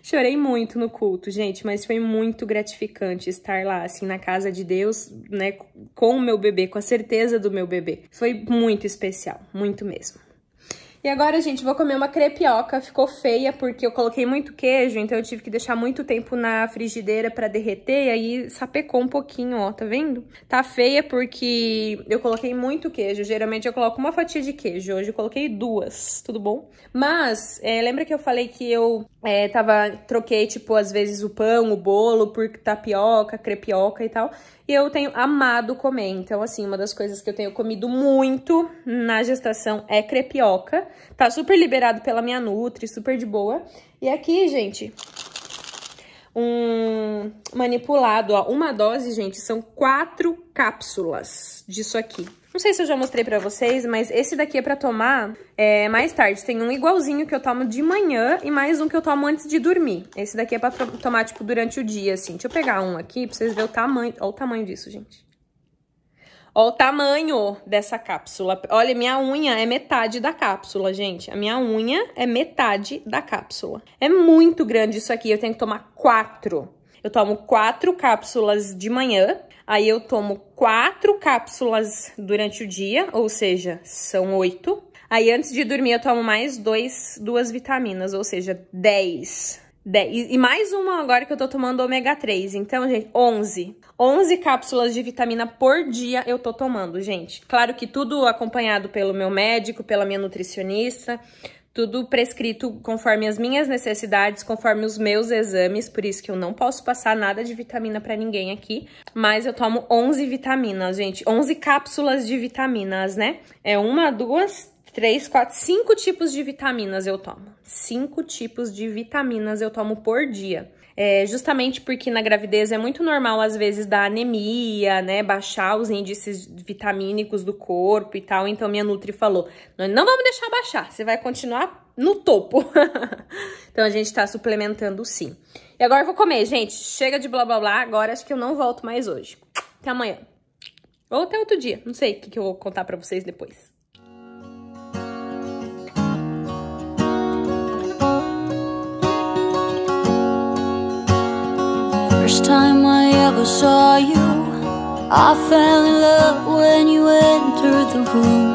[LAUGHS] chorei muito no culto, gente, mas foi muito gratificante estar lá assim na casa de Deus, né, com o meu bebê, com a certeza do meu bebê. Foi muito especial, muito mesmo. E agora, gente, vou comer uma crepioca. Ficou feia porque eu coloquei muito queijo, então eu tive que deixar muito tempo na frigideira pra derreter, e aí sapecou um pouquinho, ó, tá vendo? Tá feia porque eu coloquei muito queijo. Geralmente eu coloco uma fatia de queijo, hoje eu coloquei duas, tudo bom? Mas, é, lembra que eu falei que eu é, tava, troquei, tipo, às vezes o pão, o bolo por tapioca, crepioca e tal? E eu tenho amado comer. Então, assim, uma das coisas que eu tenho comido muito na gestação é crepioca. Tá super liberado pela minha Nutri, super de boa. E aqui, gente, um manipulado, ó. Uma dose, gente, são quatro cápsulas disso aqui. Não sei se eu já mostrei pra vocês, mas esse daqui é pra tomar é, mais tarde. Tem um igualzinho que eu tomo de manhã e mais um que eu tomo antes de dormir. Esse daqui é pra tomar, tipo, durante o dia, assim. Deixa eu pegar um aqui pra vocês verem o tamanho. Olha o tamanho disso, gente. Olha o tamanho dessa cápsula. Olha, minha unha é metade da cápsula, gente. A minha unha é metade da cápsula. É muito grande isso aqui. Eu tenho que tomar quatro. Eu tomo quatro cápsulas de manhã Aí eu tomo quatro cápsulas durante o dia, ou seja, são oito. Aí antes de dormir eu tomo mais dois, duas vitaminas, ou seja, dez. dez. E mais uma agora que eu tô tomando ômega 3. Então, gente, 11. 11 cápsulas de vitamina por dia eu tô tomando, gente. Claro que tudo acompanhado pelo meu médico, pela minha nutricionista, tudo prescrito conforme as minhas necessidades, conforme os meus exames, por isso que eu não posso passar nada de vitamina para ninguém aqui, mas eu tomo 11 vitaminas, gente, 11 cápsulas de vitaminas, né? É uma, duas, três, quatro, cinco tipos de vitaminas eu tomo. Cinco tipos de vitaminas eu tomo por dia. É, justamente porque na gravidez é muito normal, às vezes, dar anemia, né? Baixar os índices vitamínicos do corpo e tal. Então, minha Nutri falou: não vamos deixar baixar, você vai continuar no topo. [LAUGHS] então, a gente tá suplementando sim. E agora eu vou comer, gente. Chega de blá blá blá. Agora acho que eu não volto mais hoje. Até amanhã. Ou até outro dia. Não sei o que, que eu vou contar pra vocês depois. first time I ever saw you I fell in love when you entered the room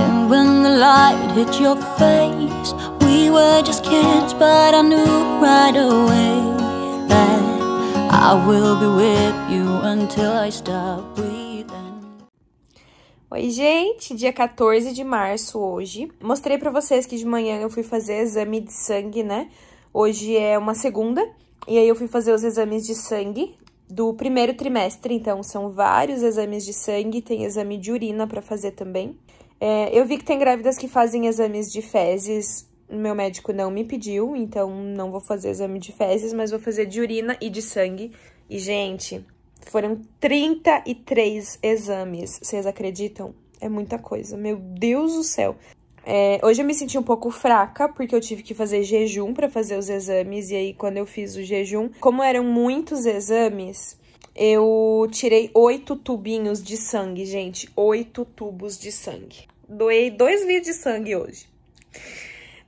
And when the light hit your face We were just kids but I knew right away That I will be with you until I stop breathing Oi, gente! Dia 14 de março hoje. Mostrei pra vocês que de manhã eu fui fazer exame de sangue, né? Hoje é uma segunda. E aí eu fui fazer os exames de sangue do primeiro trimestre, então são vários exames de sangue, tem exame de urina para fazer também. É, eu vi que tem grávidas que fazem exames de fezes, meu médico não me pediu, então não vou fazer exame de fezes, mas vou fazer de urina e de sangue. E, gente, foram 33 exames, vocês acreditam? É muita coisa, meu Deus do céu. É, hoje eu me senti um pouco fraca, porque eu tive que fazer jejum para fazer os exames, e aí quando eu fiz o jejum, como eram muitos exames, eu tirei oito tubinhos de sangue, gente. Oito tubos de sangue. Doei dois litros de sangue hoje.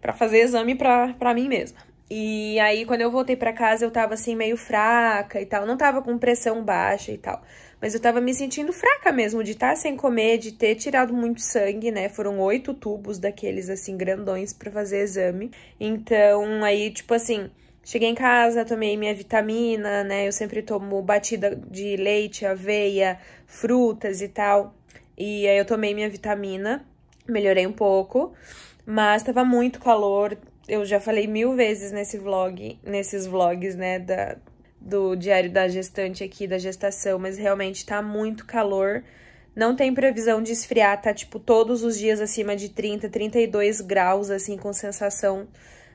para fazer exame pra, pra mim mesma. E aí, quando eu voltei para casa, eu tava assim, meio fraca e tal. Não tava com pressão baixa e tal. Mas eu tava me sentindo fraca mesmo de estar tá sem comer, de ter tirado muito sangue, né? Foram oito tubos daqueles, assim, grandões para fazer exame. Então, aí, tipo assim, cheguei em casa, tomei minha vitamina, né? Eu sempre tomo batida de leite, aveia, frutas e tal. E aí eu tomei minha vitamina, melhorei um pouco, mas tava muito calor. Eu já falei mil vezes nesse vlog, nesses vlogs, né, da, do diário da gestante aqui, da gestação, mas realmente tá muito calor. Não tem previsão de esfriar, tá tipo todos os dias acima de 30, 32 graus, assim, com sensação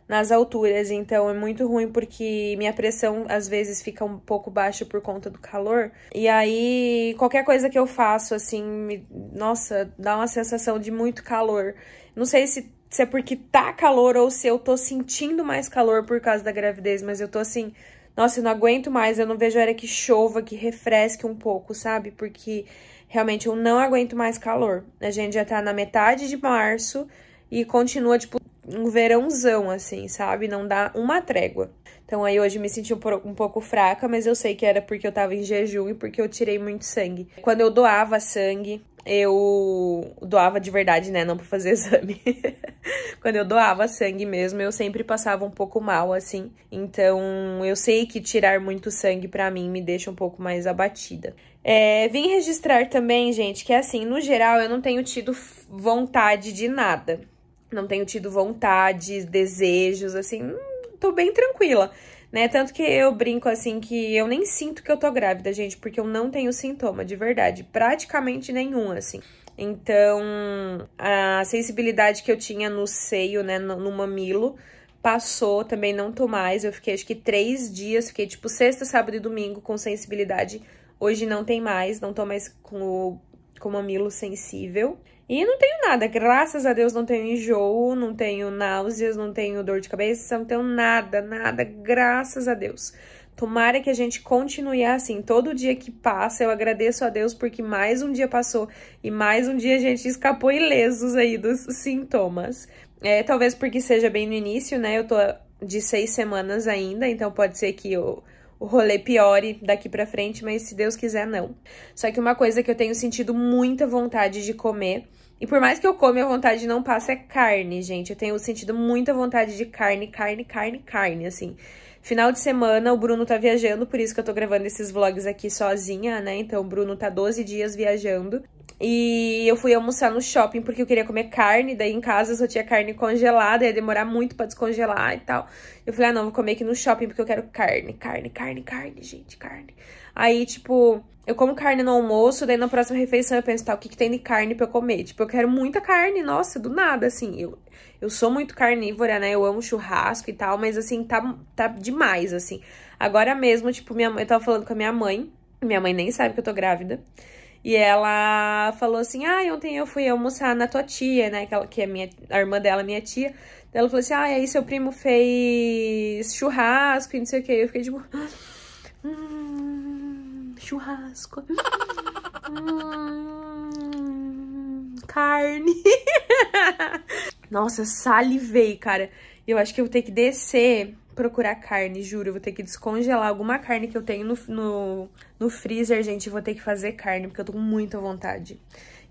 nas alturas. Então é muito ruim porque minha pressão às vezes fica um pouco baixa por conta do calor. E aí qualquer coisa que eu faço, assim, me... nossa, dá uma sensação de muito calor. Não sei se se é porque tá calor ou se eu tô sentindo mais calor por causa da gravidez, mas eu tô assim nossa, eu não aguento mais, eu não vejo a hora que chova, que refresque um pouco, sabe? Porque realmente eu não aguento mais calor. A gente já tá na metade de março e continua, tipo, um verãozão, assim, sabe? Não dá uma trégua. Então aí hoje me senti um, um pouco fraca, mas eu sei que era porque eu tava em jejum e porque eu tirei muito sangue. Quando eu doava sangue, eu doava de verdade, né? Não pra fazer [LAUGHS] exame. Quando eu doava sangue mesmo, eu sempre passava um pouco mal, assim. Então, eu sei que tirar muito sangue pra mim me deixa um pouco mais abatida. É, vim registrar também, gente, que assim, no geral, eu não tenho tido vontade de nada. Não tenho tido vontades, desejos, assim, hum, tô bem tranquila né? Tanto que eu brinco assim que eu nem sinto que eu tô grávida, gente, porque eu não tenho sintoma, de verdade, praticamente nenhum, assim. Então, a sensibilidade que eu tinha no seio, né, no, no mamilo, passou, também não tô mais. Eu fiquei acho que três dias, fiquei tipo sexta, sábado e domingo com sensibilidade. Hoje não tem mais, não tô mais com o, com o mamilo sensível. E não tenho nada, graças a Deus não tenho enjoo, não tenho náuseas, não tenho dor de cabeça, não tenho nada, nada, graças a Deus. Tomara que a gente continue assim, todo dia que passa, eu agradeço a Deus porque mais um dia passou e mais um dia a gente escapou ilesos aí dos sintomas. É, talvez porque seja bem no início, né? Eu tô de seis semanas ainda, então pode ser que eu o rolê piore daqui para frente, mas se Deus quiser, não. Só que uma coisa que eu tenho sentido muita vontade de comer e por mais que eu come, a vontade não passa é carne, gente. Eu tenho sentido muita vontade de carne, carne, carne, carne, assim. Final de semana, o Bruno tá viajando, por isso que eu tô gravando esses vlogs aqui sozinha, né? Então o Bruno tá 12 dias viajando. E eu fui almoçar no shopping porque eu queria comer carne, daí em casa só tinha carne congelada, ia demorar muito para descongelar e tal. Eu falei, ah, não, vou comer aqui no shopping porque eu quero carne, carne, carne, carne, gente, carne. Aí, tipo, eu como carne no almoço, daí na próxima refeição eu penso, tá, o que, que tem de carne pra eu comer? Tipo, eu quero muita carne, nossa, do nada, assim. Eu, eu sou muito carnívora, né? Eu amo churrasco e tal, mas assim, tá, tá demais, assim. Agora mesmo, tipo, minha mãe, eu tava falando com a minha mãe, minha mãe nem sabe que eu tô grávida. E ela falou assim: Ah, ontem eu fui almoçar na tua tia, né? Que, ela, que é minha, a irmã dela, minha tia. ela falou assim: Ah, e aí seu primo fez churrasco e não sei o quê. Eu fiquei tipo: Hum, churrasco. [LAUGHS] Hum, carne. [LAUGHS] Nossa, salivei, cara. Eu acho que eu vou ter que descer procurar carne, juro. vou ter que descongelar alguma carne que eu tenho no, no, no freezer, gente. vou ter que fazer carne, porque eu tô com muita vontade.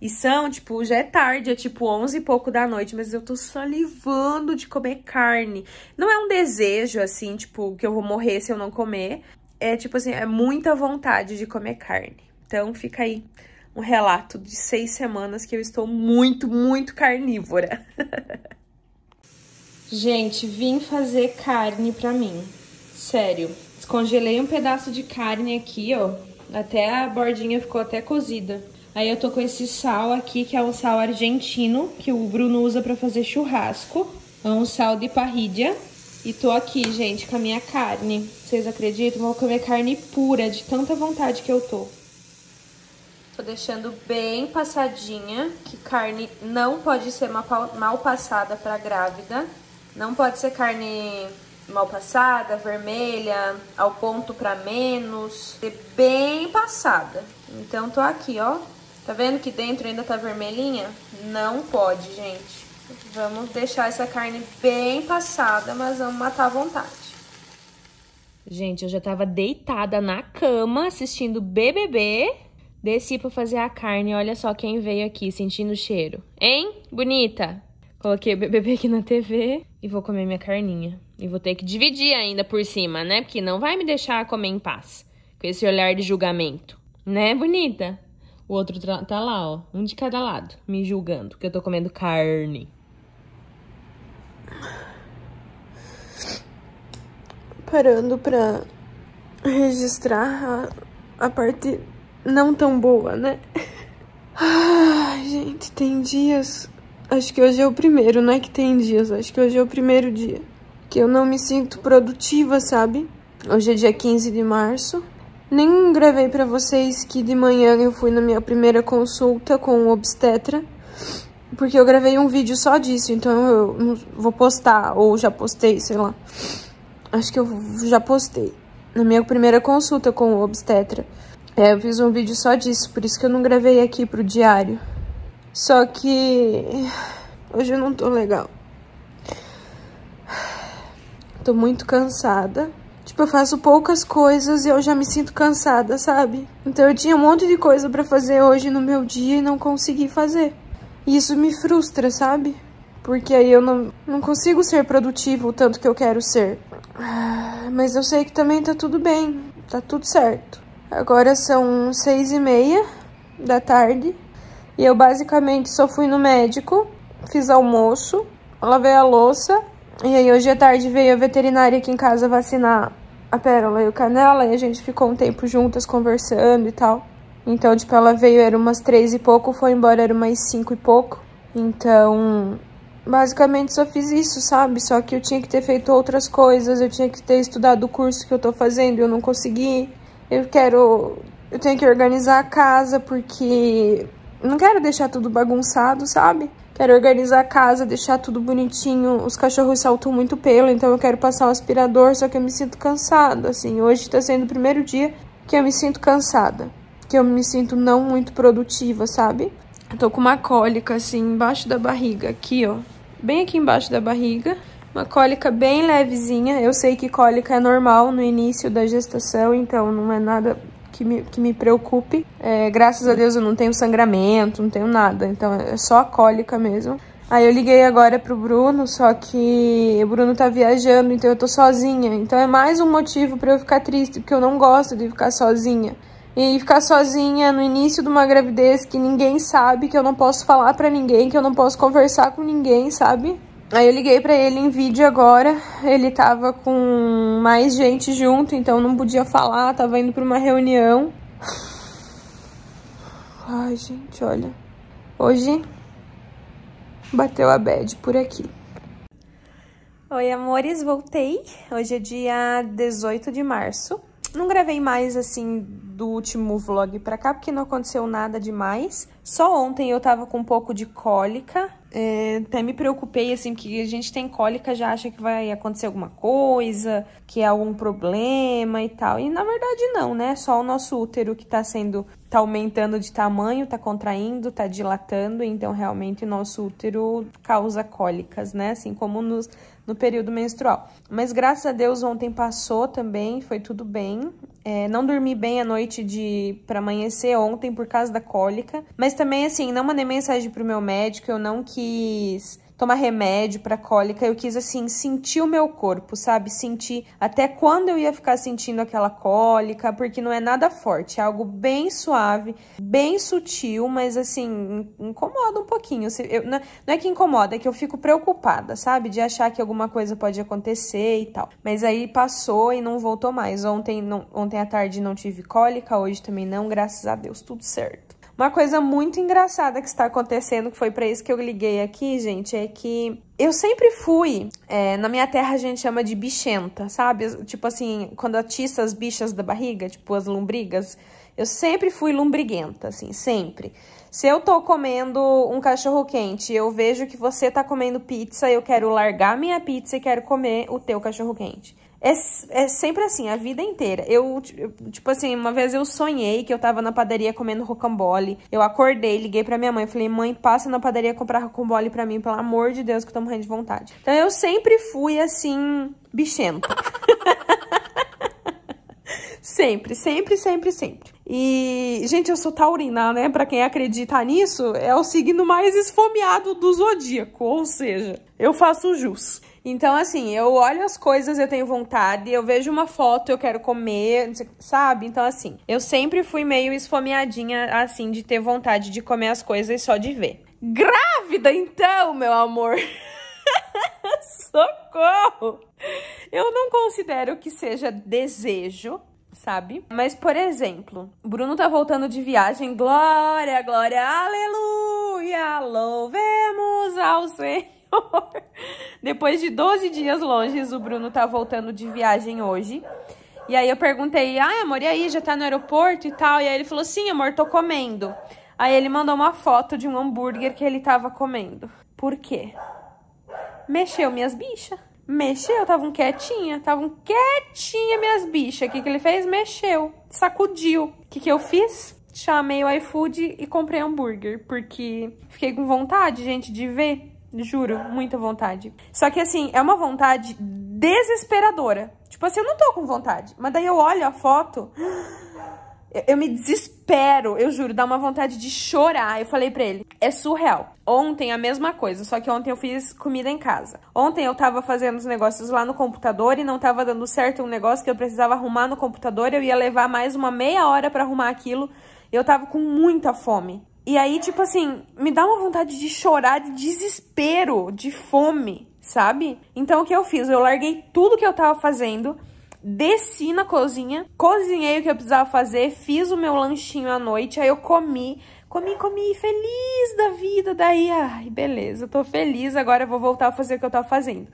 E são, tipo, já é tarde, é tipo 11 e pouco da noite, mas eu tô salivando de comer carne. Não é um desejo, assim, tipo, que eu vou morrer se eu não comer. É, tipo assim, é muita vontade de comer carne. Então, fica aí um relato de seis semanas que eu estou muito, muito carnívora. [LAUGHS] Gente, vim fazer carne pra mim. Sério. Descongelei um pedaço de carne aqui, ó. Até a bordinha ficou até cozida. Aí eu tô com esse sal aqui, que é um sal argentino, que o Bruno usa pra fazer churrasco. É um sal de parrilha. E tô aqui, gente, com a minha carne. Vocês acreditam? Vou comer carne pura, de tanta vontade que eu tô. Tô deixando bem passadinha, que carne não pode ser mal passada pra grávida. Não pode ser carne mal passada, vermelha, ao ponto para menos, ser bem passada. Então tô aqui, ó. Tá vendo que dentro ainda tá vermelhinha? Não pode, gente. Vamos deixar essa carne bem passada, mas vamos matar à vontade. Gente, eu já tava deitada na cama assistindo BBB. Desci pra fazer a carne, olha só quem veio aqui sentindo o cheiro. Hein, bonita? Coloquei o BBB aqui na TV e vou comer minha carninha. E vou ter que dividir ainda por cima, né? Porque não vai me deixar comer em paz. Com esse olhar de julgamento. Né, bonita? O outro tá lá, ó. Um de cada lado, me julgando que eu tô comendo carne. Parando pra registrar a, a parte não tão boa, né? [LAUGHS] Ai, gente, tem dias Acho que hoje é o primeiro, não é que tem dias, acho que hoje é o primeiro dia que eu não me sinto produtiva, sabe? Hoje é dia 15 de março. Nem gravei para vocês que de manhã eu fui na minha primeira consulta com o obstetra, porque eu gravei um vídeo só disso, então eu vou postar, ou já postei, sei lá. Acho que eu já postei. Na minha primeira consulta com o obstetra. É, eu fiz um vídeo só disso, por isso que eu não gravei aqui pro diário. Só que hoje eu não tô legal. Tô muito cansada. Tipo, eu faço poucas coisas e eu já me sinto cansada, sabe? Então eu tinha um monte de coisa para fazer hoje no meu dia e não consegui fazer. E isso me frustra, sabe? Porque aí eu não, não consigo ser produtivo o tanto que eu quero ser. Mas eu sei que também tá tudo bem, tá tudo certo. Agora são seis e meia da tarde e eu basicamente só fui no médico, fiz almoço, lavei a louça. E aí hoje à tarde veio a veterinária aqui em casa vacinar a Pérola e o Canela. E a gente ficou um tempo juntas conversando e tal. Então, tipo, ela veio, era umas três e pouco, foi embora, era umas cinco e pouco. Então, basicamente só fiz isso, sabe? Só que eu tinha que ter feito outras coisas, eu tinha que ter estudado o curso que eu tô fazendo, e eu não consegui. Eu quero. Eu tenho que organizar a casa porque não quero deixar tudo bagunçado, sabe? Quero organizar a casa, deixar tudo bonitinho. Os cachorros saltam muito pelo, então eu quero passar o aspirador, só que eu me sinto cansada, assim. Hoje tá sendo o primeiro dia que eu me sinto cansada. Que eu me sinto não muito produtiva, sabe? Eu tô com uma cólica, assim, embaixo da barriga, aqui, ó. Bem aqui embaixo da barriga. Uma cólica bem levezinha. Eu sei que cólica é normal no início da gestação, então não é nada que me, que me preocupe. É, graças a Deus eu não tenho sangramento, não tenho nada. Então é só a cólica mesmo. Aí eu liguei agora pro Bruno, só que o Bruno tá viajando, então eu tô sozinha. Então é mais um motivo para eu ficar triste, porque eu não gosto de ficar sozinha. E ficar sozinha no início de uma gravidez que ninguém sabe, que eu não posso falar para ninguém, que eu não posso conversar com ninguém, sabe? Aí eu liguei para ele em vídeo agora, ele tava com mais gente junto, então não podia falar, tava indo para uma reunião. Ai, gente, olha. Hoje bateu a bad por aqui. Oi, amores, voltei. Hoje é dia 18 de março. Não gravei mais, assim, do último vlog pra cá, porque não aconteceu nada demais. Só ontem eu tava com um pouco de cólica, é, até me preocupei, assim, porque a gente tem cólica, já acha que vai acontecer alguma coisa, que é algum problema e tal. E na verdade não, né? Só o nosso útero que tá sendo, tá aumentando de tamanho, tá contraindo, tá dilatando. Então, realmente, o nosso útero causa cólicas, né? Assim como nos, no período menstrual. Mas graças a Deus ontem passou também, foi tudo bem. É, não dormi bem a noite de para amanhecer ontem por causa da cólica, mas também assim, não mandei mensagem pro meu médico, eu não quis tomar remédio para cólica, eu quis assim sentir o meu corpo, sabe? Sentir até quando eu ia ficar sentindo aquela cólica, porque não é nada forte, é algo bem suave, bem sutil, mas assim, incomoda um pouquinho. Eu, não é que incomoda, é que eu fico preocupada, sabe? De achar que alguma coisa pode acontecer e tal. Mas aí passou e não voltou mais. Ontem, não, ontem à tarde não tive cólica, hoje também não, graças a Deus, tudo certo. Uma coisa muito engraçada que está acontecendo, que foi para isso que eu liguei aqui, gente, é que eu sempre fui, é, na minha terra a gente chama de bichenta, sabe? Tipo assim, quando atiça as bichas da barriga, tipo as lombrigas, eu sempre fui lombriguenta, assim, sempre. Se eu tô comendo um cachorro quente e eu vejo que você tá comendo pizza, eu quero largar minha pizza e quero comer o teu cachorro quente. É, é sempre assim, a vida inteira. Eu, tipo assim, uma vez eu sonhei que eu tava na padaria comendo rocambole. Eu acordei, liguei pra minha mãe, falei, mãe, passa na padaria comprar rocambole pra mim, pelo amor de Deus, que eu tô morrendo de vontade. Então eu sempre fui, assim, bichenta. [LAUGHS] Sempre, sempre, sempre, sempre. E, gente, eu sou taurina, né? Pra quem acredita nisso, é o signo mais esfomeado do zodíaco. Ou seja, eu faço jus. Então, assim, eu olho as coisas, eu tenho vontade, eu vejo uma foto, eu quero comer, sabe? Então, assim, eu sempre fui meio esfomeadinha, assim, de ter vontade de comer as coisas só de ver. Grávida, então, meu amor! [LAUGHS] Socorro! Eu não considero que seja desejo, sabe? Mas, por exemplo, Bruno tá voltando de viagem. Glória, glória, aleluia! Louvemos ao Senhor! Depois de 12 dias longe, o Bruno tá voltando de viagem hoje. E aí eu perguntei, ai amor, e aí, já tá no aeroporto e tal? E aí ele falou, sim amor, tô comendo. Aí ele mandou uma foto de um hambúrguer que ele tava comendo. Por quê? Mexeu minhas bichas. Mexeu, estavam quietinha, estavam quietinha minhas bichas. O que, que ele fez? Mexeu, sacudiu. O que, que eu fiz? Chamei o iFood e comprei hambúrguer, porque fiquei com vontade, gente, de ver Juro, muita vontade. Só que assim, é uma vontade desesperadora. Tipo assim, eu não tô com vontade. Mas daí eu olho a foto. Eu, me desespero, eu juro, dá uma vontade de chorar. Eu falei pra ele, é surreal. Ontem a mesma coisa, só que ontem eu fiz comida em casa. Ontem eu tava fazendo os negócios lá no computador e não tava dando certo um negócio que eu precisava arrumar no computador. Eu ia levar mais uma meia hora pra arrumar aquilo. Eu tava com muita fome. E aí, tipo assim, me dá uma vontade de chorar de desespero, de fome, sabe? Então o que eu fiz? Eu larguei tudo que eu tava fazendo, desci na cozinha, cozinhei o que eu precisava fazer, fiz o meu lanchinho à noite, aí eu comi, comi, comi, feliz da vida. Daí, ai, beleza, tô feliz, agora eu vou voltar a fazer o que eu tava fazendo.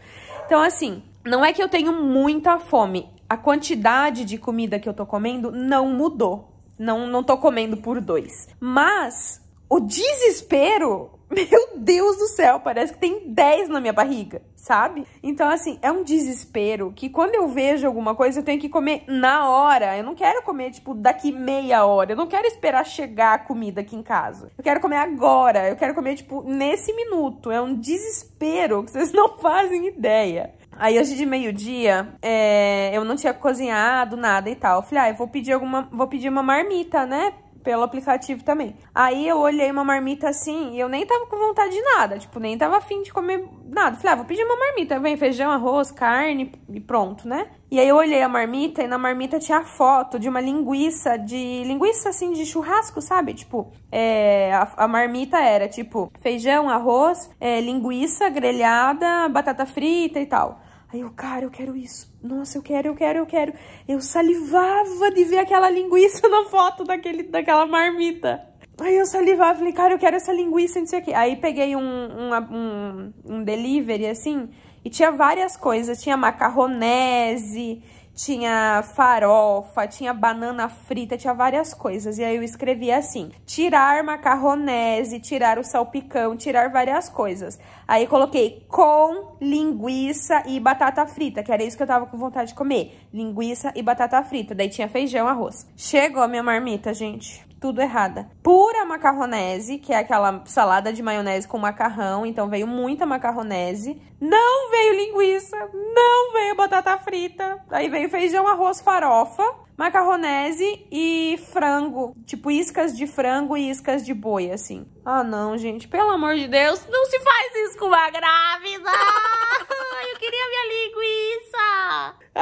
Então, assim, não é que eu tenho muita fome. A quantidade de comida que eu tô comendo não mudou. Não, não tô comendo por dois. Mas o desespero [LAUGHS] meu Deus do céu, parece que tem 10 na minha barriga, sabe? Então, assim, é um desespero que quando eu vejo alguma coisa, eu tenho que comer na hora. Eu não quero comer, tipo, daqui meia hora. Eu não quero esperar chegar a comida aqui em casa. Eu quero comer agora. Eu quero comer, tipo, nesse minuto. É um desespero que vocês [LAUGHS] não fazem ideia. Aí hoje de meio-dia, é, eu não tinha cozinhado nada e tal. Eu falei, ah, eu vou pedir alguma. Vou pedir uma marmita, né? Pelo aplicativo também. Aí eu olhei uma marmita assim e eu nem tava com vontade de nada. Tipo, nem tava afim de comer nada. Falei, ah, vou pedir uma marmita. Vem feijão, arroz, carne e pronto, né? E aí eu olhei a marmita e na marmita tinha a foto de uma linguiça, de linguiça assim de churrasco, sabe? Tipo, é, a, a, marmita era tipo feijão, arroz, é, linguiça grelhada, batata frita e tal. Aí eu, cara, eu quero isso. Nossa, eu quero, eu quero, eu quero. Eu salivava de ver aquela linguiça na foto daquele, daquela marmita. Aí eu salivava, falei, cara, eu quero essa linguiça, não sei o quê. Aí peguei um, um, um, um delivery, assim, e tinha várias coisas. Tinha macarronese, tinha farofa, tinha banana frita, tinha várias coisas. E aí eu escrevi assim: tirar macarronese, tirar o salpicão, tirar várias coisas. Aí coloquei com linguiça e batata frita, que era isso que eu tava com vontade de comer: linguiça e batata frita. Daí tinha feijão, arroz. Chegou a minha marmita, gente tudo errada. Pura macarronese, que é aquela salada de maionese com macarrão, então veio muita macarronese. Não veio linguiça, não veio batata frita, aí veio feijão, arroz, farofa, macarronese e frango, tipo iscas de frango e iscas de boi, assim. Ah, não, gente, pelo amor de Deus, não se faz isso com uma grávida!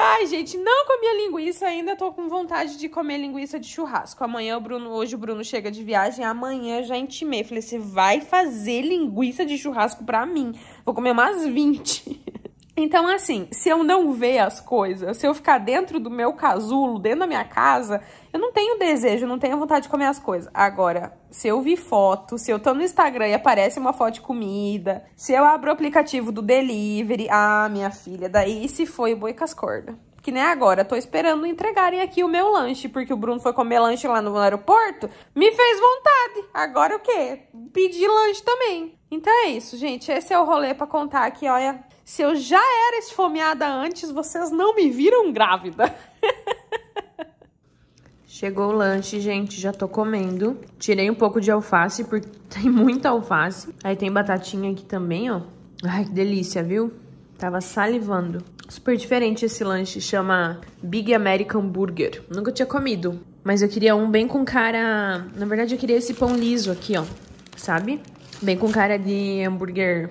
Ai, gente, não comi a linguiça ainda, tô com vontade de comer linguiça de churrasco. Amanhã o Bruno, hoje o Bruno chega de viagem, amanhã já intimei. Falei, você vai fazer linguiça de churrasco pra mim. Vou comer umas 20. Então, assim, se eu não ver as coisas, se eu ficar dentro do meu casulo, dentro da minha casa, eu não tenho desejo, não tenho vontade de comer as coisas. Agora, se eu vi foto, se eu tô no Instagram e aparece uma foto de comida, se eu abro o aplicativo do delivery, ah, minha filha, daí se foi boi com Que nem agora, tô esperando entregarem aqui o meu lanche, porque o Bruno foi comer lanche lá no aeroporto, me fez vontade. Agora o quê? Pedir lanche também. Então é isso, gente. Esse é o rolê pra contar aqui, olha, se eu já era esfomeada antes, vocês não me viram grávida. [LAUGHS] Chegou o lanche, gente, já tô comendo. Tirei um pouco de alface, porque [LAUGHS] tem muita alface. Aí tem batatinha aqui também, ó. Ai, que delícia, viu? Tava salivando. Super diferente esse lanche, chama Big American Burger. Nunca tinha comido, mas eu queria um bem com cara... Na verdade, eu queria esse pão liso aqui, ó, sabe? Bem com cara de hambúrguer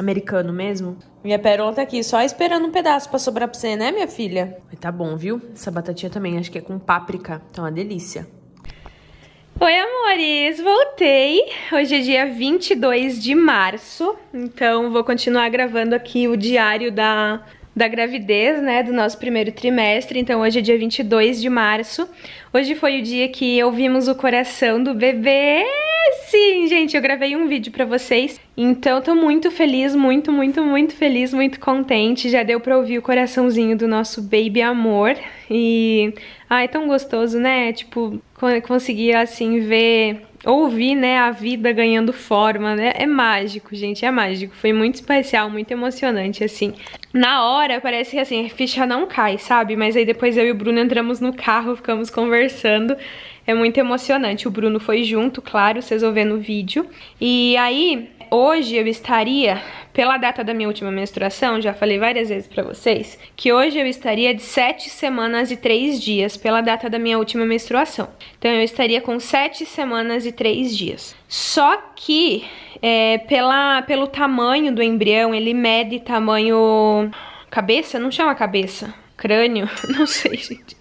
americano mesmo. Minha perola tá aqui, só esperando um pedaço pra sobrar pra você, né, minha filha? Tá bom, viu? Essa batatinha também, acho que é com páprica. Tá uma delícia. Oi, amores! Voltei! Hoje é dia 22 de março, então vou continuar gravando aqui o diário da, da gravidez, né, do nosso primeiro trimestre. Então hoje é dia 22 de março. Hoje foi o dia que ouvimos o coração do bebê. Sim, gente, eu gravei um vídeo para vocês. Então tô muito feliz, muito, muito, muito feliz, muito contente. Já deu para ouvir o coraçãozinho do nosso baby amor e Ai, tão gostoso, né? Tipo, conseguir assim ver, ouvir, né, a vida ganhando forma, né? É mágico, gente, é mágico. Foi muito especial, muito emocionante assim. Na hora parece que assim, a ficha não cai, sabe? Mas aí depois eu e o Bruno entramos no carro, ficamos conversando. É muito emocionante. O Bruno foi junto, claro, vocês vão ver no vídeo. E aí hoje eu estaria, pela data da minha última menstruação, já falei várias vezes para vocês, que hoje eu estaria de 7 semanas e 3 dias, pela data da minha última menstruação. Então eu estaria com 7 semanas e 3 dias. Só que, é, pela, pelo tamanho do embrião, ele mede tamanho cabeça? Não chama cabeça crânio, [LAUGHS] não sei, gente.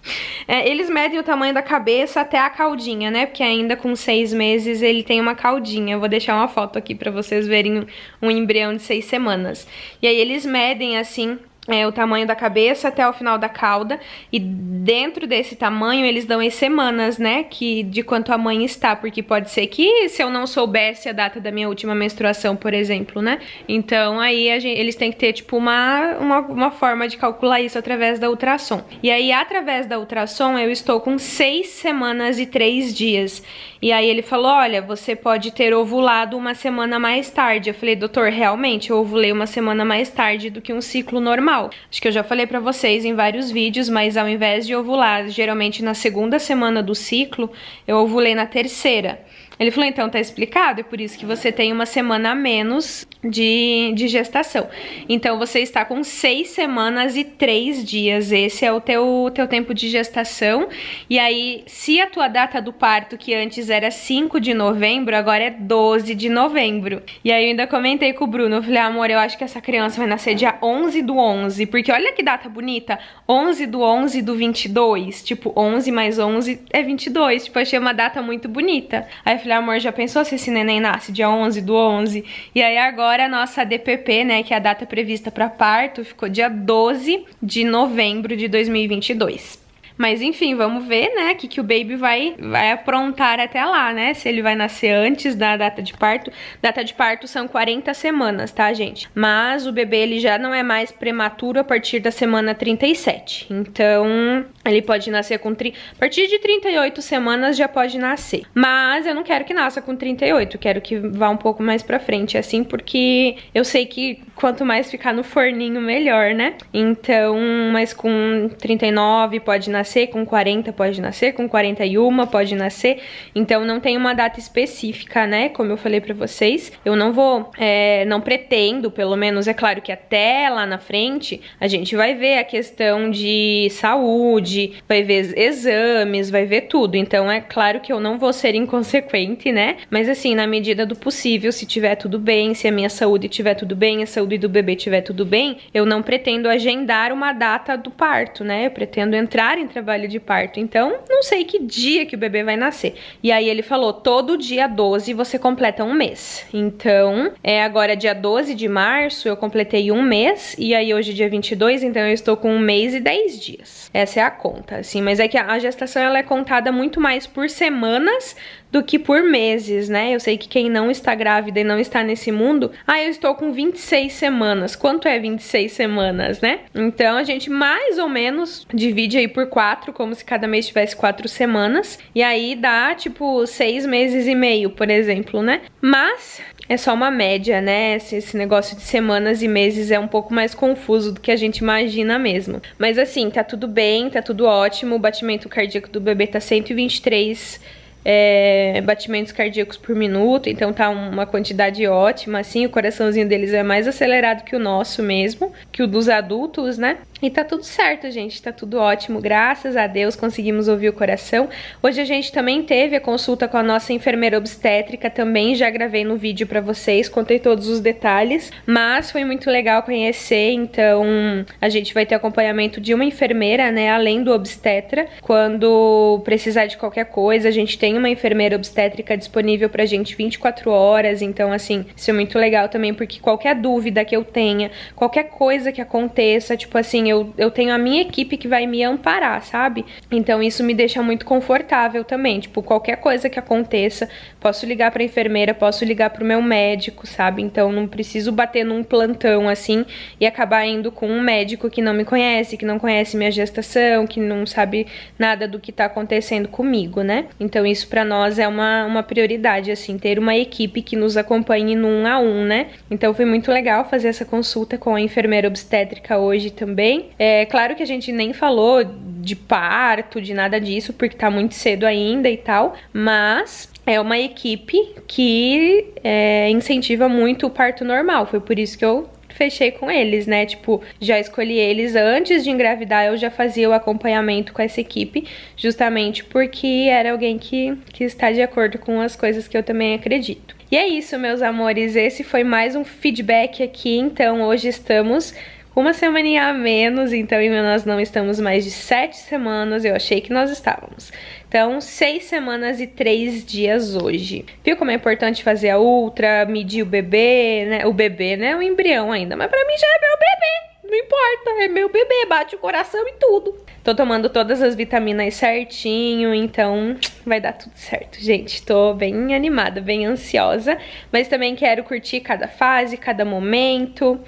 É, eles medem o tamanho da cabeça até a caudinha, né? Porque ainda com seis meses ele tem uma caudinha. Eu vou deixar uma foto aqui pra vocês verem um embrião de seis semanas. E aí eles medem, assim, é, o tamanho da cabeça até o final da cauda e dentro desse tamanho eles dão as semanas, né, que de quanto a mãe está, porque pode ser que se eu não soubesse a data da minha última menstruação, por exemplo, né, então aí gente, eles têm que ter tipo uma, uma, uma, forma de calcular isso através da ultrassom. E aí através da ultrassom eu estou com seis semanas e três dias. E aí ele falou, olha, você pode ter ovulado uma semana mais tarde. Eu falei, doutor, realmente eu ovulei uma semana mais tarde do que um ciclo normal. Acho que eu já falei para vocês em vários vídeos, mas ao invés de ovular geralmente na segunda semana do ciclo, eu ovulei na terceira. Ele falou: então tá explicado, é por isso que você tem uma semana a menos de, de gestação. Então você está com seis semanas e três dias. Esse é o teu, teu tempo de gestação. E aí, se a tua data do parto, que antes era 5 de novembro, agora é 12 de novembro. E aí eu ainda comentei com o Bruno, eu falei, amor, eu acho que essa criança vai nascer dia 11 do 11, porque olha que data bonita, 11 do 11 do 22, tipo, 11 mais 11 é 22, tipo, achei uma data muito bonita. Aí eu falei, Falei, amor, já pensou se esse neném nasce dia 11 do 11? E aí agora a nossa DPP, né, que é a data prevista para parto, ficou dia 12 de novembro de 2022. Mas enfim, vamos ver, né, o que, que o baby vai, vai aprontar até lá, né? Se ele vai nascer antes da data de parto. Data de parto são 40 semanas, tá, gente? Mas o bebê, ele já não é mais prematuro a partir da semana 37. Então, ele pode nascer com... Tri... A partir de 38 semanas já pode nascer. Mas eu não quero que nasça com 38, quero que vá um pouco mais pra frente, assim, porque eu sei que quanto mais ficar no forninho, melhor, né? Então, mas com 39 pode nascer nascer com 40, pode nascer com 41, pode nascer. Então não tem uma data específica, né? Como eu falei para vocês, eu não vou, é, não pretendo, pelo menos é claro que até lá na frente a gente vai ver a questão de saúde, vai ver exames, vai ver tudo. Então é claro que eu não vou ser inconsequente, né? Mas assim, na medida do possível, se tiver tudo bem, se a minha saúde tiver tudo bem, a saúde do bebê tiver tudo bem, eu não pretendo agendar uma data do parto, né? Eu pretendo entrar em trabalho de parto, então não sei que dia que o bebê vai nascer. E aí ele falou: todo dia 12 você completa um mês. Então, é agora dia 12 de março, eu completei um mês, e aí hoje é dia 22, então eu estou com um mês e 10 dias. Essa é a conta, assim, mas é que a gestação ela é contada muito mais por semanas do que por meses, né? Eu sei que quem não está grávida e não está nesse mundo, ah, eu estou com 26 semanas. Quanto é 26 semanas, né? Então a gente mais ou menos divide aí por quatro, como se cada mês tivesse quatro semanas, e aí dá tipo seis meses e meio, por exemplo, né? Mas é só uma média, né? Esse, negócio de semanas e meses é um pouco mais confuso do que a gente imagina mesmo. Mas assim, tá tudo bem, tá tudo ótimo. O batimento cardíaco do bebê tá 123 é, batimentos cardíacos por minuto, então tá uma quantidade ótima, assim, o coraçãozinho deles é mais acelerado que o nosso mesmo, que o dos adultos, né? E tá tudo certo, gente, tá tudo ótimo, graças a Deus conseguimos ouvir o coração. Hoje a gente também teve a consulta com a nossa enfermeira obstétrica, também já gravei no vídeo para vocês, contei todos os detalhes, mas foi muito legal conhecer, então a gente vai ter acompanhamento de uma enfermeira, né, além do obstetra. Quando precisar de qualquer coisa, a gente tem uma enfermeira obstétrica disponível pra gente 24 horas, então assim, isso é muito legal também, porque qualquer dúvida que eu tenha, qualquer coisa que aconteça, tipo assim, eu, eu tenho a minha equipe que vai me amparar, sabe? Então isso me deixa muito confortável também. Tipo, qualquer coisa que aconteça, posso ligar pra enfermeira, posso ligar pro meu médico, sabe? Então não preciso bater num plantão assim e acabar indo com um médico que não me conhece, que não conhece minha gestação, que não sabe nada do que tá acontecendo comigo, né? Então isso para nós é uma, uma prioridade, assim, ter uma equipe que nos acompanhe no um a um, né? Então foi muito legal fazer essa consulta com a enfermeira obstétrica hoje também. É claro que a gente nem falou de parto, de nada disso, porque tá muito cedo ainda e tal, mas é uma equipe que é, incentiva muito o parto normal. Foi por isso que eu fechei com eles, né? Tipo, já escolhi eles antes de engravidar, eu já fazia o acompanhamento com essa equipe, justamente porque era alguém que, que está de acordo com as coisas que eu também acredito. E é isso, meus amores. Esse foi mais um feedback aqui. Então, hoje estamos uma semaninha a menos, então nós não estamos mais de sete semanas, eu achei que nós estávamos. Então, seis semanas e três dias hoje. Viu como é importante fazer a ultra, medir o bebê, né? O bebê, né? O é embrião ainda, mas pra mim já é meu bebê não importa, é meu bebê, bate o coração e tudo. Tô tomando todas as vitaminas certinho, então vai dar tudo certo, gente. Tô bem animada, bem ansiosa, mas também quero curtir cada fase, cada momento.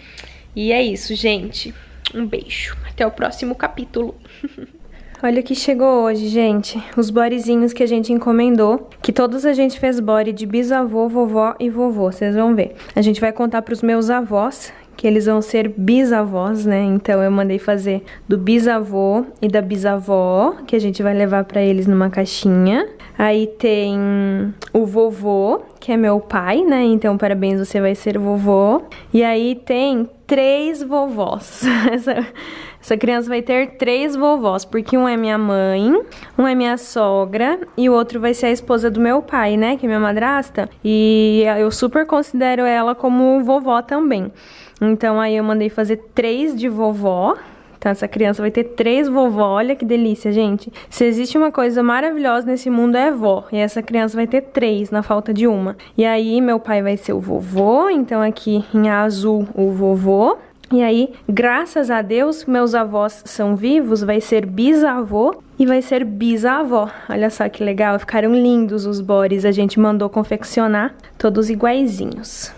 E é isso, gente. Um beijo. Até o próximo capítulo. [LAUGHS] Olha o que chegou hoje, gente. Os borezinhos que a gente encomendou, que todos a gente fez bore de bisavô, vovó e vovô, vocês vão ver. A gente vai contar para os meus avós, que eles vão ser bisavós, né? Então eu mandei fazer do bisavô e da bisavó, que a gente vai levar para eles numa caixinha. Aí tem o vovô, que é meu pai, né? Então parabéns, você vai ser vovô. E aí tem três vovós. [LAUGHS] Essa, essa criança vai ter três vovós, porque um é minha mãe, um é minha sogra e o outro vai ser a esposa do meu pai, né? Que é minha madrasta. E eu super considero ela como vovó também. Então aí eu mandei fazer três de vovó, então essa criança vai ter três vovó. Olha que delícia, gente. Se existe uma coisa maravilhosa nesse mundo é vó. E essa criança vai ter três na falta de uma. E aí meu pai vai ser o vovô, então aqui em azul o vovô. E aí, graças a Deus, meus avós são vivos, vai ser bisavô e vai ser bisavó. Olha só que legal, ficaram lindos os bores, a gente mandou confeccionar todos iguaizinhos.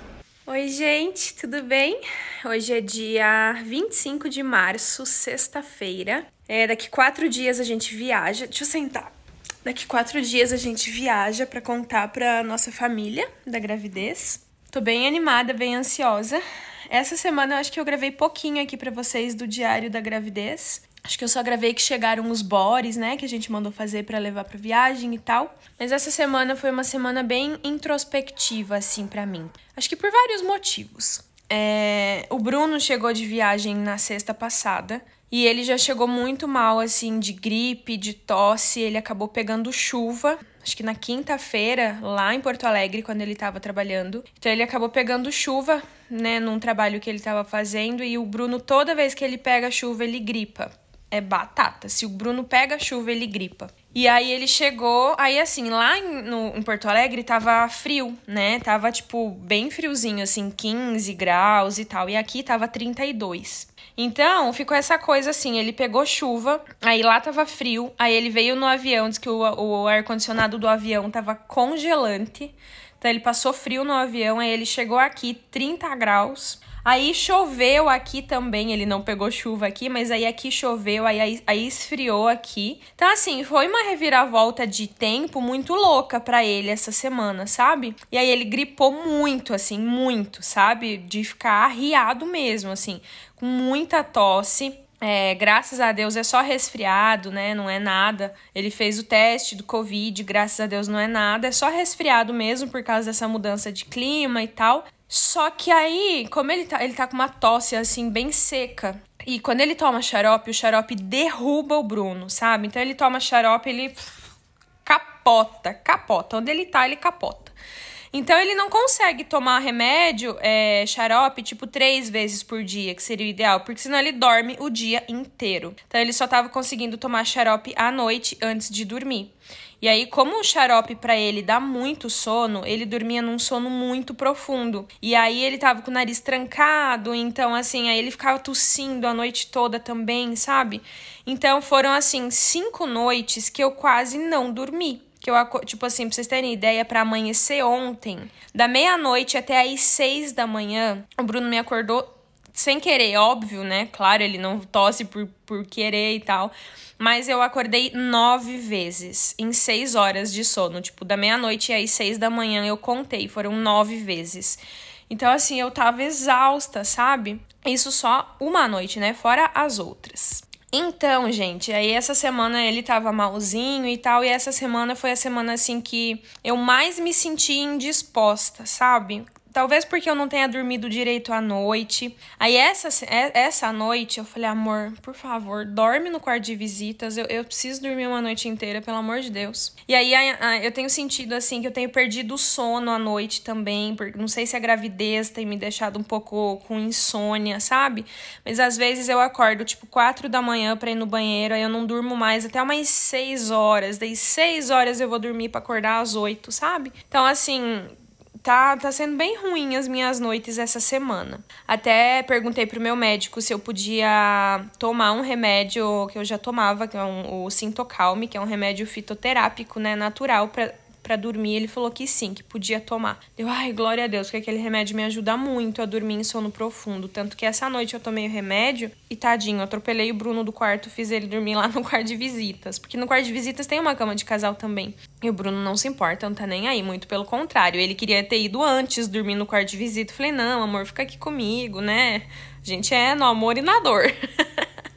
Oi, gente, tudo bem? Hoje é dia 25 de março, sexta-feira. É, daqui quatro dias a gente viaja. Deixa eu sentar. Daqui quatro dias a gente viaja para contar para nossa família da gravidez. Tô bem animada, bem ansiosa. Essa semana eu acho que eu gravei pouquinho aqui para vocês do diário da gravidez. Acho que eu só gravei que chegaram os bores, né, que a gente mandou fazer para levar para viagem e tal. Mas essa semana foi uma semana bem introspectiva assim para mim. Acho que por vários motivos. É... o Bruno chegou de viagem na sexta passada e ele já chegou muito mal assim de gripe, de tosse, ele acabou pegando chuva. Acho que na quinta-feira, lá em Porto Alegre, quando ele estava trabalhando. Então ele acabou pegando chuva, né, num trabalho que ele estava fazendo e o Bruno toda vez que ele pega chuva, ele gripa é batata. Se o Bruno pega a chuva, ele gripa. E aí ele chegou, aí assim, lá em, no, em Porto Alegre tava frio, né? Tava tipo bem friozinho, assim, 15 graus e tal. E aqui tava 32. Então, ficou essa coisa assim, ele pegou chuva, aí lá tava frio, aí ele veio no avião, diz que o, o ar-condicionado do avião tava congelante. Então ele passou frio no avião, aí ele chegou aqui 30 graus. Aí choveu aqui também, ele não pegou chuva aqui, mas aí aqui choveu, aí, aí esfriou aqui. Então, assim, foi uma reviravolta de tempo muito louca para ele essa semana, sabe? E aí ele gripou muito, assim, muito, sabe? De ficar arriado mesmo, assim, com muita tosse. É, graças a Deus é só resfriado, né? Não é nada. Ele fez o teste do Covid, graças a Deus não é nada. É só resfriado mesmo por causa dessa mudança de clima e tal. Só que aí, como ele tá, ele tá com uma tosse assim bem seca, e quando ele toma xarope, o xarope derruba o Bruno, sabe? Então ele toma xarope, ele capota, capota. Onde ele tá, ele capota. Então ele não consegue tomar remédio, é, xarope, tipo três vezes por dia, que seria o ideal, porque senão ele dorme o dia inteiro. Então ele só tava conseguindo tomar xarope à noite antes de dormir. E aí, como o xarope para ele dá muito sono, ele dormia num sono muito profundo. E aí ele tava com o nariz trancado, então assim, aí ele ficava tossindo a noite toda também, sabe? Então foram assim cinco noites que eu quase não dormi que eu, tipo assim, pra vocês terem ideia, para amanhecer ontem, da meia-noite até às seis da manhã, o Bruno me acordou sem querer, é óbvio, né? Claro, ele não tosse por, por querer e tal. Mas eu acordei nove vezes em seis horas de sono. Tipo, da meia-noite aí seis da manhã eu contei, foram nove vezes. Então, assim, eu tava exausta, sabe? Isso só uma noite, né? Fora as outras. Então, gente, aí essa semana ele tava malzinho e tal, e essa semana foi a semana assim que eu mais me senti indisposta, sabe? Talvez porque eu não tenha dormido direito à noite. Aí essa, é, essa noite eu falei, amor, por favor, dorme no quarto de visitas. Eu, eu preciso dormir uma noite inteira, pelo amor de Deus. E aí eu tenho sentido assim que eu tenho perdido o sono à noite também. Porque não sei se a gravidez tem me deixado um pouco com insônia, sabe? Mas às vezes eu acordo tipo 4 da manhã pra ir no banheiro, aí eu não durmo mais até umas 6 horas. Daí 6 horas eu vou dormir para acordar às 8, sabe? Então, assim, tá, tá sendo bem ruim as minhas noites essa semana. Até perguntei pro meu médico se eu podia tomar um remédio que eu já tomava, que é um, o Sintocalme, que é um remédio fitoterápico, né, natural, pra, para dormir. Ele falou que sim, que podia tomar. Deu, ai, glória a Deus, que aquele remédio me ajuda muito a dormir em sono profundo. Tanto que essa noite eu tomei o remédio e tadinho, atropelei o Bruno do quarto, fiz ele dormir lá no [LAUGHS] quarto de visitas. Porque no quarto de visitas tem uma cama de casal também. E o Bruno não se importa, não tá nem aí, muito pelo contrário. Ele queria ter ido antes, dormir no quarto de visita. Eu falei, não, amor, fica aqui comigo, né? A gente é no amor e na dor.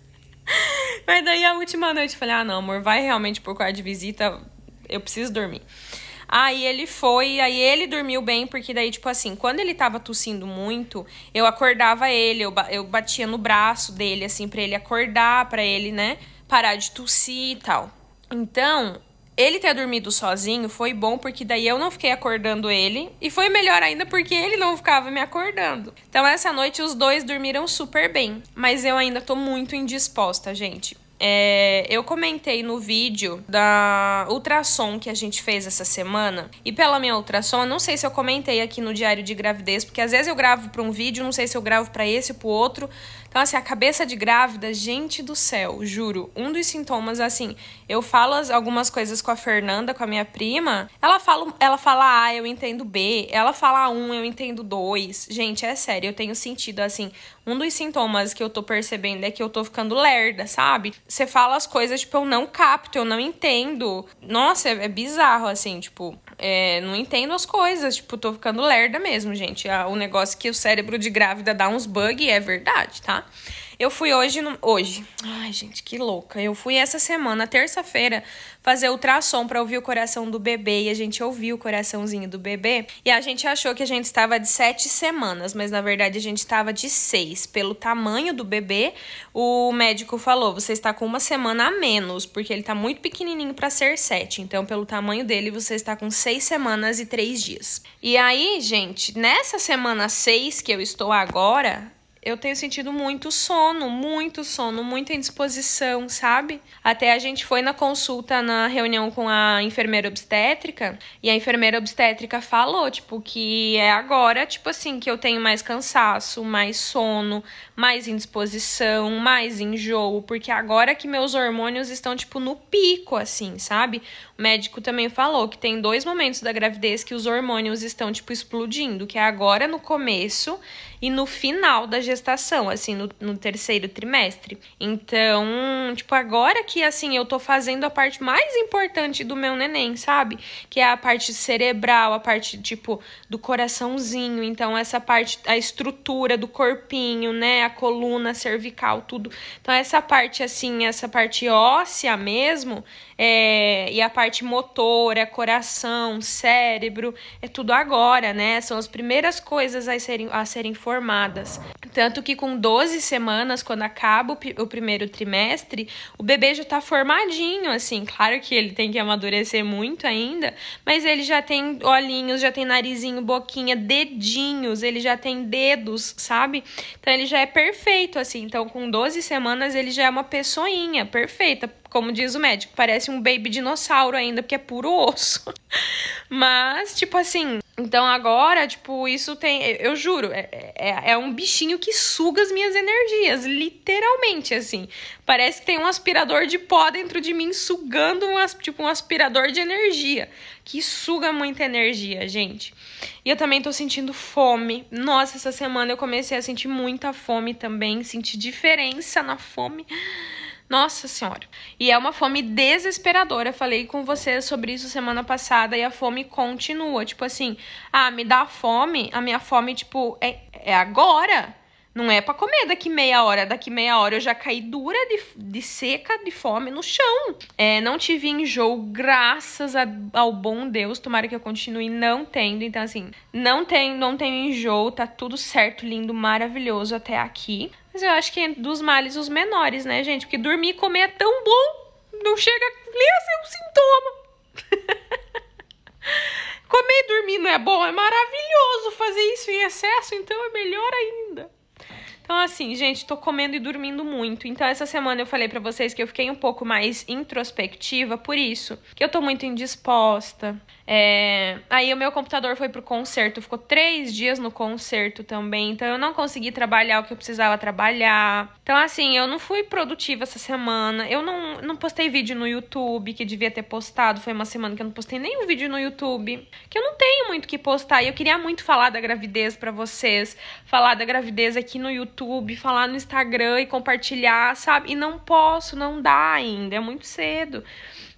[LAUGHS] Mas daí a última noite eu falei: ah, não, amor, vai realmente pro quarto de visita, eu preciso dormir. Aí ele foi, aí ele dormiu bem, porque daí, tipo assim, quando ele tava tossindo muito, eu acordava ele, eu, eu batia no braço dele, assim, pra ele acordar, pra ele, né, parar de tossir e tal. Então, ele ter dormido sozinho foi bom porque daí eu não fiquei acordando ele e foi melhor ainda porque ele não ficava me acordando. Então essa noite os dois dormiram super bem, mas eu ainda tô muito indisposta, gente. É, eu comentei no vídeo da ultrassom que a gente fez essa semana. E pela minha ultrassom, não sei se eu comentei aqui no diário de gravidez, porque às vezes eu gravo para um vídeo, não sei se eu gravo para esse ou pro outro. Então, assim, a cabeça de grávida, gente do céu, juro. Um dos sintomas, assim, eu falo algumas coisas com a Fernanda, com a minha prima, ela fala, ela fala A, eu entendo B, ela fala 1, um, eu entendo 2. Gente, é sério, eu tenho sentido, assim, um dos sintomas que eu tô percebendo é que eu tô ficando lerda, sabe? Você fala as coisas, tipo, eu não capto, eu não entendo. Nossa, é, é bizarro, assim, tipo, é, não entendo as coisas, tipo, tô ficando lerda mesmo, gente. O negócio que o cérebro de grávida dá uns bugs é verdade, tá? Eu fui hoje, no... hoje. Ai, gente, que louca. Eu fui essa semana, terça-feira, fazer ultrassom para ouvir o coração do bebê e a gente ouviu o coraçãozinho do bebê e a gente achou que a gente estava de sete semanas, mas na verdade a gente estava de seis. Pelo tamanho do bebê, o médico falou: você está com uma semana a menos, porque ele está muito pequenininho para ser sete. Então, pelo tamanho dele, você está com seis semanas e três dias. E aí, gente, nessa semana seis que eu estou agora, eu tenho sentido muito sono, muito sono, muita indisposição, sabe? Até a gente foi na consulta, na reunião com a enfermeira obstétrica, e a enfermeira obstétrica falou, tipo, que é agora, tipo assim, que eu tenho mais cansaço, mais sono, mais indisposição, mais enjoo, porque agora que meus hormônios estão, tipo, no pico, assim, sabe? O médico também falou que tem dois momentos da gravidez que os hormônios estão, tipo, explodindo, que é agora no começo e no final da gestação, assim, no, no terceiro trimestre. Então, tipo, agora que, assim, eu tô fazendo a parte mais importante do meu neném, sabe? Que é a parte cerebral, a parte, tipo, do coraçãozinho. Então, essa parte, a estrutura do corpinho, né? A coluna cervical, tudo. Então, essa parte, assim, essa parte óssea mesmo, é, e a parte motora, é coração, cérebro, é tudo agora, né? São as primeiras coisas a serem, a serem formadas. Tanto que com 12 semanas, quando acaba o, o primeiro trimestre, o bebê já tá formadinho, assim. Claro que ele tem que amadurecer muito ainda, mas ele já tem olhinhos, já tem narizinho, boquinha, dedinhos, ele já tem dedos, sabe? Então ele já é perfeito, assim. Então com 12 semanas ele já é uma pessoinha perfeita, como diz o médico, parece um baby dinossauro ainda, porque é puro osso. [LAUGHS] Mas, tipo assim, então agora, tipo, isso tem. Eu juro, é, é, é, um bichinho que suga as minhas energias, literalmente, assim. Parece que tem um aspirador de pó dentro de mim sugando um, tipo, um aspirador de energia. Que suga muita energia, gente. E eu também tô sentindo fome. Nossa, essa semana eu comecei a sentir muita fome também, senti diferença na fome. Nossa Senhora. E é uma fome desesperadora. Falei com você sobre isso semana passada e a fome continua. Tipo assim, ah, me dá fome. A minha fome, tipo, é, é agora. Não é para comer daqui meia hora. Daqui meia hora eu já caí dura de, de seca, de fome no chão. É, não tive enjoo, graças a, ao bom Deus. Tomara que eu continue não tendo. Então, assim, não tenho, não tenho enjoo. Tá tudo certo, lindo, maravilhoso até aqui. Mas eu acho que é dos males os menores, né, gente? Porque dormir e comer é tão bom, não chega nem a ser um sintoma. [LAUGHS] comer e dormir não é bom, é maravilhoso fazer isso em excesso, então é melhor ainda. Então, assim, gente, tô comendo e dormindo muito. Então, essa semana eu falei para vocês que eu fiquei um pouco mais introspectiva por isso. Que eu tô muito indisposta. É, aí o meu computador foi pro concerto, ficou três dias no concerto também, então eu não consegui trabalhar o que eu precisava trabalhar. Então, assim, eu não fui produtiva essa semana. Eu não, não postei vídeo no YouTube que devia ter postado. Foi uma semana que eu não postei nenhum vídeo no YouTube. Que eu não tenho muito o que postar. E eu queria muito falar da gravidez para vocês, falar da gravidez aqui no YouTube, falar no Instagram e compartilhar, sabe? E não posso, não dá ainda, é muito cedo.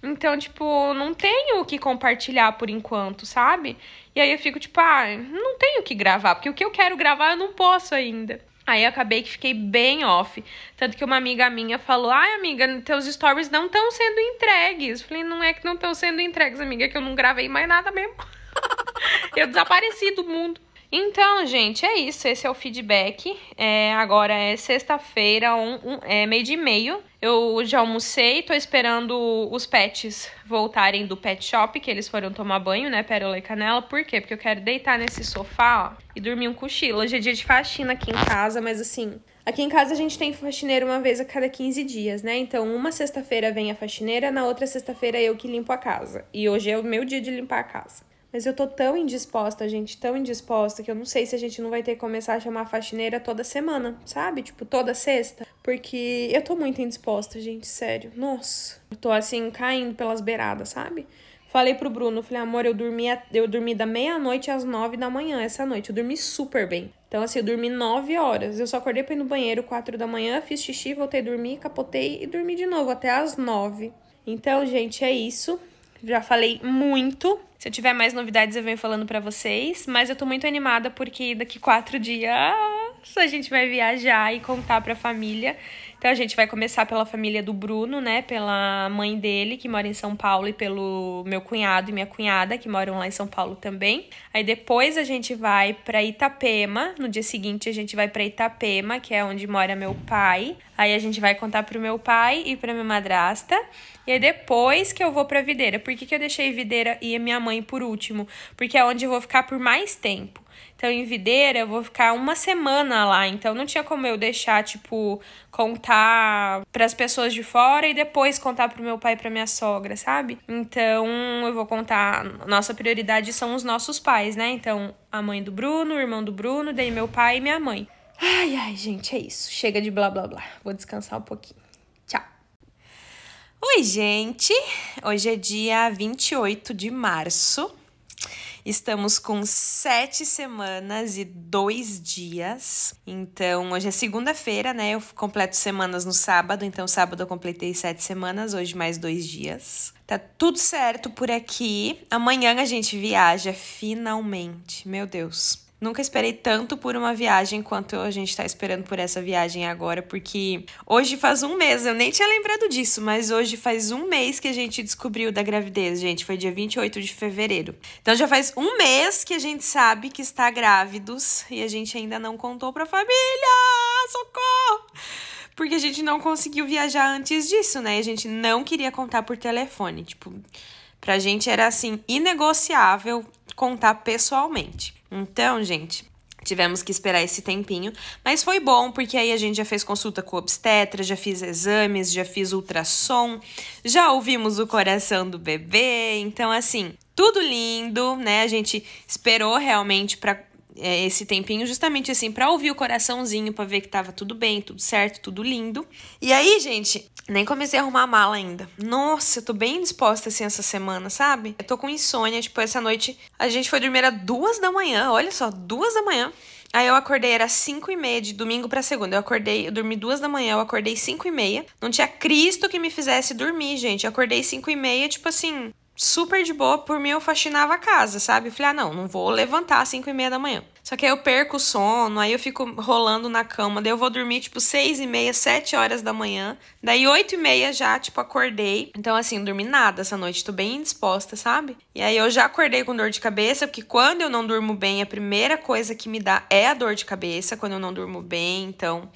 Então, tipo, não tenho o que compartilhar por enquanto, sabe? E aí eu fico tipo, ah, não tenho o que gravar, porque o que eu quero gravar eu não posso ainda. Aí eu acabei que fiquei bem off. Tanto que uma amiga minha falou: Ai, amiga, teus stories não estão sendo entregues. Eu falei: Não é que não estão sendo entregues, amiga, é que eu não gravei mais nada mesmo. [LAUGHS] eu desapareci do mundo. Então, gente, é isso. Esse é o feedback. É, agora é sexta-feira, um, um, é meio de meio. Eu já almocei, tô esperando os pets voltarem do pet shop, que eles foram tomar banho, né, pérola e canela. Por quê? Porque eu quero deitar nesse sofá, ó, e dormir um cochilo. Hoje é dia de faxina aqui em casa, mas assim... Aqui em casa a gente tem faxineira uma vez a cada 15 dias, né? Então, uma sexta-feira vem a faxineira, na outra sexta-feira eu que limpo a casa. E hoje é o meu dia de limpar a casa. Mas eu tô tão indisposta, gente, tão indisposta, que eu não sei se a gente não vai ter que começar a chamar a faxineira toda semana, sabe? Tipo, toda sexta. Porque eu tô muito indisposta, gente, sério. Nossa. Eu tô assim, caindo pelas beiradas, sabe? Falei pro Bruno, falei, amor, eu dormi, eu dormi da meia-noite às nove da manhã essa noite. Eu dormi super bem. Então, assim, eu dormi nove horas. Eu só acordei pra ir no banheiro quatro da manhã, fiz xixi, voltei a dormir, capotei e dormi de novo até às nove. Então, gente, é isso já falei muito. Se eu tiver mais novidades, eu venho falando para vocês. Mas eu tô muito animada porque daqui quatro dias a gente vai viajar e contar pra família. Então a gente vai começar pela família do Bruno, né? Pela mãe dele, que mora em São Paulo, e pelo meu cunhado e minha cunhada, que moram lá em São Paulo também. Aí depois a gente vai para Itapema. No dia seguinte a gente vai para Itapema, que é onde mora meu pai. Aí a gente vai contar pro meu pai e pra minha madrasta. E aí depois que eu vou pra Videira. Por que, que eu deixei Videira e minha mãe por último? Porque é onde eu vou ficar por mais tempo. Então, em Videira, eu vou ficar uma semana lá. Então, não tinha como eu deixar, tipo, contar para as pessoas de fora e depois contar pro meu pai e pra minha sogra, sabe? Então, eu vou contar. Nossa prioridade são os nossos pais, né? Então, a mãe do Bruno, o irmão do Bruno, daí meu pai e minha mãe. Ai, ai, gente, é isso. Chega de blá blá blá. Vou descansar um pouquinho. Tchau. Oi, gente. Hoje é dia 28 de março. Estamos com sete semanas e dois dias. Então, hoje é segunda-feira, né? Eu completo semanas no sábado. Então, sábado eu completei sete semanas, hoje mais dois dias. Tá tudo certo por aqui. Amanhã a gente viaja finalmente. Meu Deus. Nunca esperei tanto por uma viagem quanto a gente está esperando por essa viagem agora, porque hoje faz um mês, eu nem tinha lembrado disso, mas hoje faz um mês que a gente descobriu da gravidez, gente. Foi dia 28 de fevereiro. Então já faz um mês que a gente sabe que está grávidos e a gente ainda não contou pra família! Socorro! Porque a gente não conseguiu viajar antes disso, né? E a gente não queria contar por telefone. Tipo, pra gente era assim, inegociável contar pessoalmente. Então, gente, Tivemos que esperar esse tempinho, mas foi bom porque aí a gente já fez consulta com o obstetra, já fiz exames, já fiz ultrassom, já ouvimos o coração do bebê, então assim, tudo lindo, né? A gente esperou realmente para é, esse tempinho justamente assim para ouvir o coraçãozinho, para ver que tava tudo bem, tudo certo, tudo lindo. E aí, gente, nem comecei a arrumar a mala ainda. Nossa, eu tô bem disposta assim essa semana, sabe? Eu tô com insônia, tipo, essa noite a gente foi dormir às duas da manhã, olha só, duas da manhã. Aí eu acordei, era cinco e meia de domingo para segunda. Eu acordei, eu dormi duas da manhã, eu acordei cinco e meia. Não tinha Cristo que me fizesse dormir, gente. Eu acordei cinco e meia, tipo assim, super de boa, por mim eu faxinava a casa, sabe? Eu falei, ah, não, não vou levantar às 5 e meia da manhã. Só que aí eu perco o sono, aí eu fico rolando na cama, daí eu vou dormir, tipo, 6 e meia, 7 horas da manhã. Daí 8 e meia já, tipo, acordei. Então, assim, não dormi nada essa noite, tô bem indisposta, sabe? E aí eu já acordei com dor de cabeça, porque quando eu não durmo bem, a primeira coisa que me dá é a dor de cabeça, quando eu não durmo bem, então...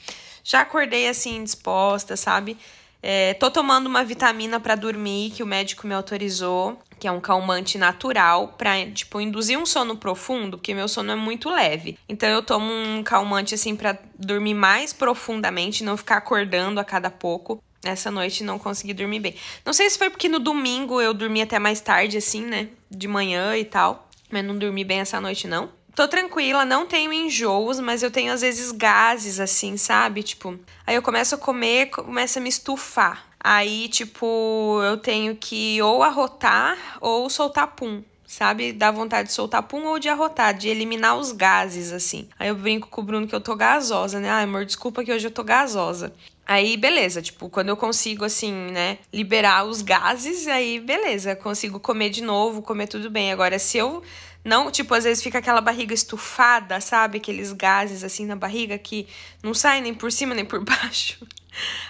Já acordei, assim, indisposta, sabe? É, tô tomando uma vitamina para dormir que o médico me autorizou, que é um calmante natural para tipo induzir um sono profundo, porque meu sono é muito leve. Então eu tomo um calmante assim para dormir mais profundamente, não ficar acordando a cada pouco. Essa noite não consegui dormir bem. Não sei se foi porque no domingo eu dormi até mais tarde assim, né, de manhã e tal, mas não dormi bem essa noite não tô tranquila, não tenho enjoos, mas eu tenho às vezes gases assim, sabe? Tipo, aí eu começo a comer, começa a me estufar. Aí, tipo, eu tenho que ou arrotar ou soltar pum sabe? Dá vontade de soltar pum ou de arrotar, de eliminar os gases, assim. Aí eu brinco com o Bruno que eu tô gasosa, né? Ai, amor, desculpa que hoje eu tô gasosa. Aí, beleza, tipo, quando eu consigo, assim, né, liberar os gases, aí, beleza, consigo comer de novo, comer tudo bem. Agora, se eu não, tipo, às vezes fica aquela barriga estufada, sabe? Aqueles gases assim na barriga que não saem nem por cima [LAUGHS] nem por baixo.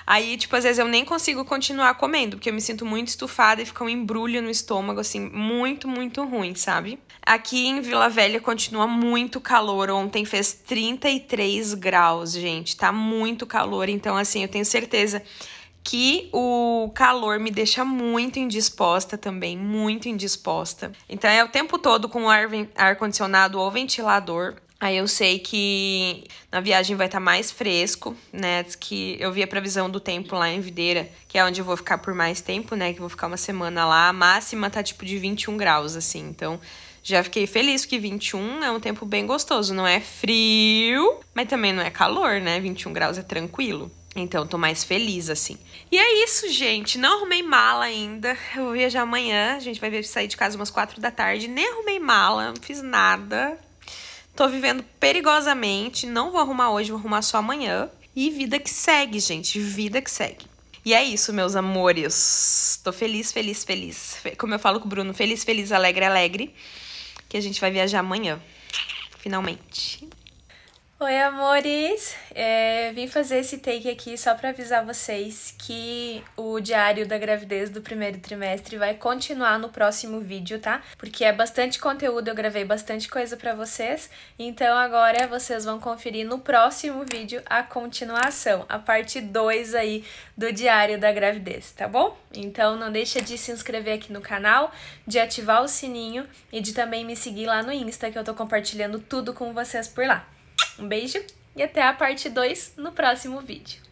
Aí, tipo, às vezes eu nem consigo continuar comendo, porque eu me sinto muito estufada e fica um embrulho no estômago, assim, muito, muito ruim, sabe? Aqui em Vila Velha continua muito calor. Ontem fez 33 graus, gente. Tá muito calor. Então, assim, eu tenho certeza que o calor me deixa muito indisposta também, muito indisposta. Então é o tempo todo com o ar, ar condicionado ou ventilador. Aí eu sei que na viagem vai estar tá mais fresco, né? Que eu vi a previsão do tempo lá em Videira, que é onde eu vou ficar por mais tempo, né? Que eu vou ficar uma semana lá. A máxima tá tipo de 21 graus, assim. Então já fiquei feliz que 21 é um tempo bem gostoso. Não é frio, mas também não é calor, né? 21 graus é tranquilo. Então, tô mais feliz, assim. E é isso, gente. Não arrumei mala ainda. Eu vou viajar amanhã. A gente vai sair de casa umas quatro da tarde. Nem arrumei mala, não fiz nada. Tô vivendo perigosamente. Não vou arrumar hoje, vou arrumar só amanhã. E vida que segue, gente. Vida que segue. E é isso, meus amores. Tô feliz, feliz, feliz. Como eu falo com o Bruno, feliz, feliz, alegre, alegre. Que a gente vai viajar amanhã. Finalmente. Oi, amores! É, vim fazer esse take aqui só para avisar vocês que o diário da gravidez do primeiro trimestre vai continuar no próximo vídeo, tá? Porque é bastante conteúdo, eu gravei bastante coisa para vocês, então agora vocês vão conferir no próximo vídeo a continuação, a parte 2 aí do diário da gravidez, tá bom? Então não deixa de se inscrever aqui no canal, de ativar o sininho e de também me seguir lá no Insta, que eu tô compartilhando tudo com vocês por lá. Um beijo e até a parte 2 no próximo vídeo.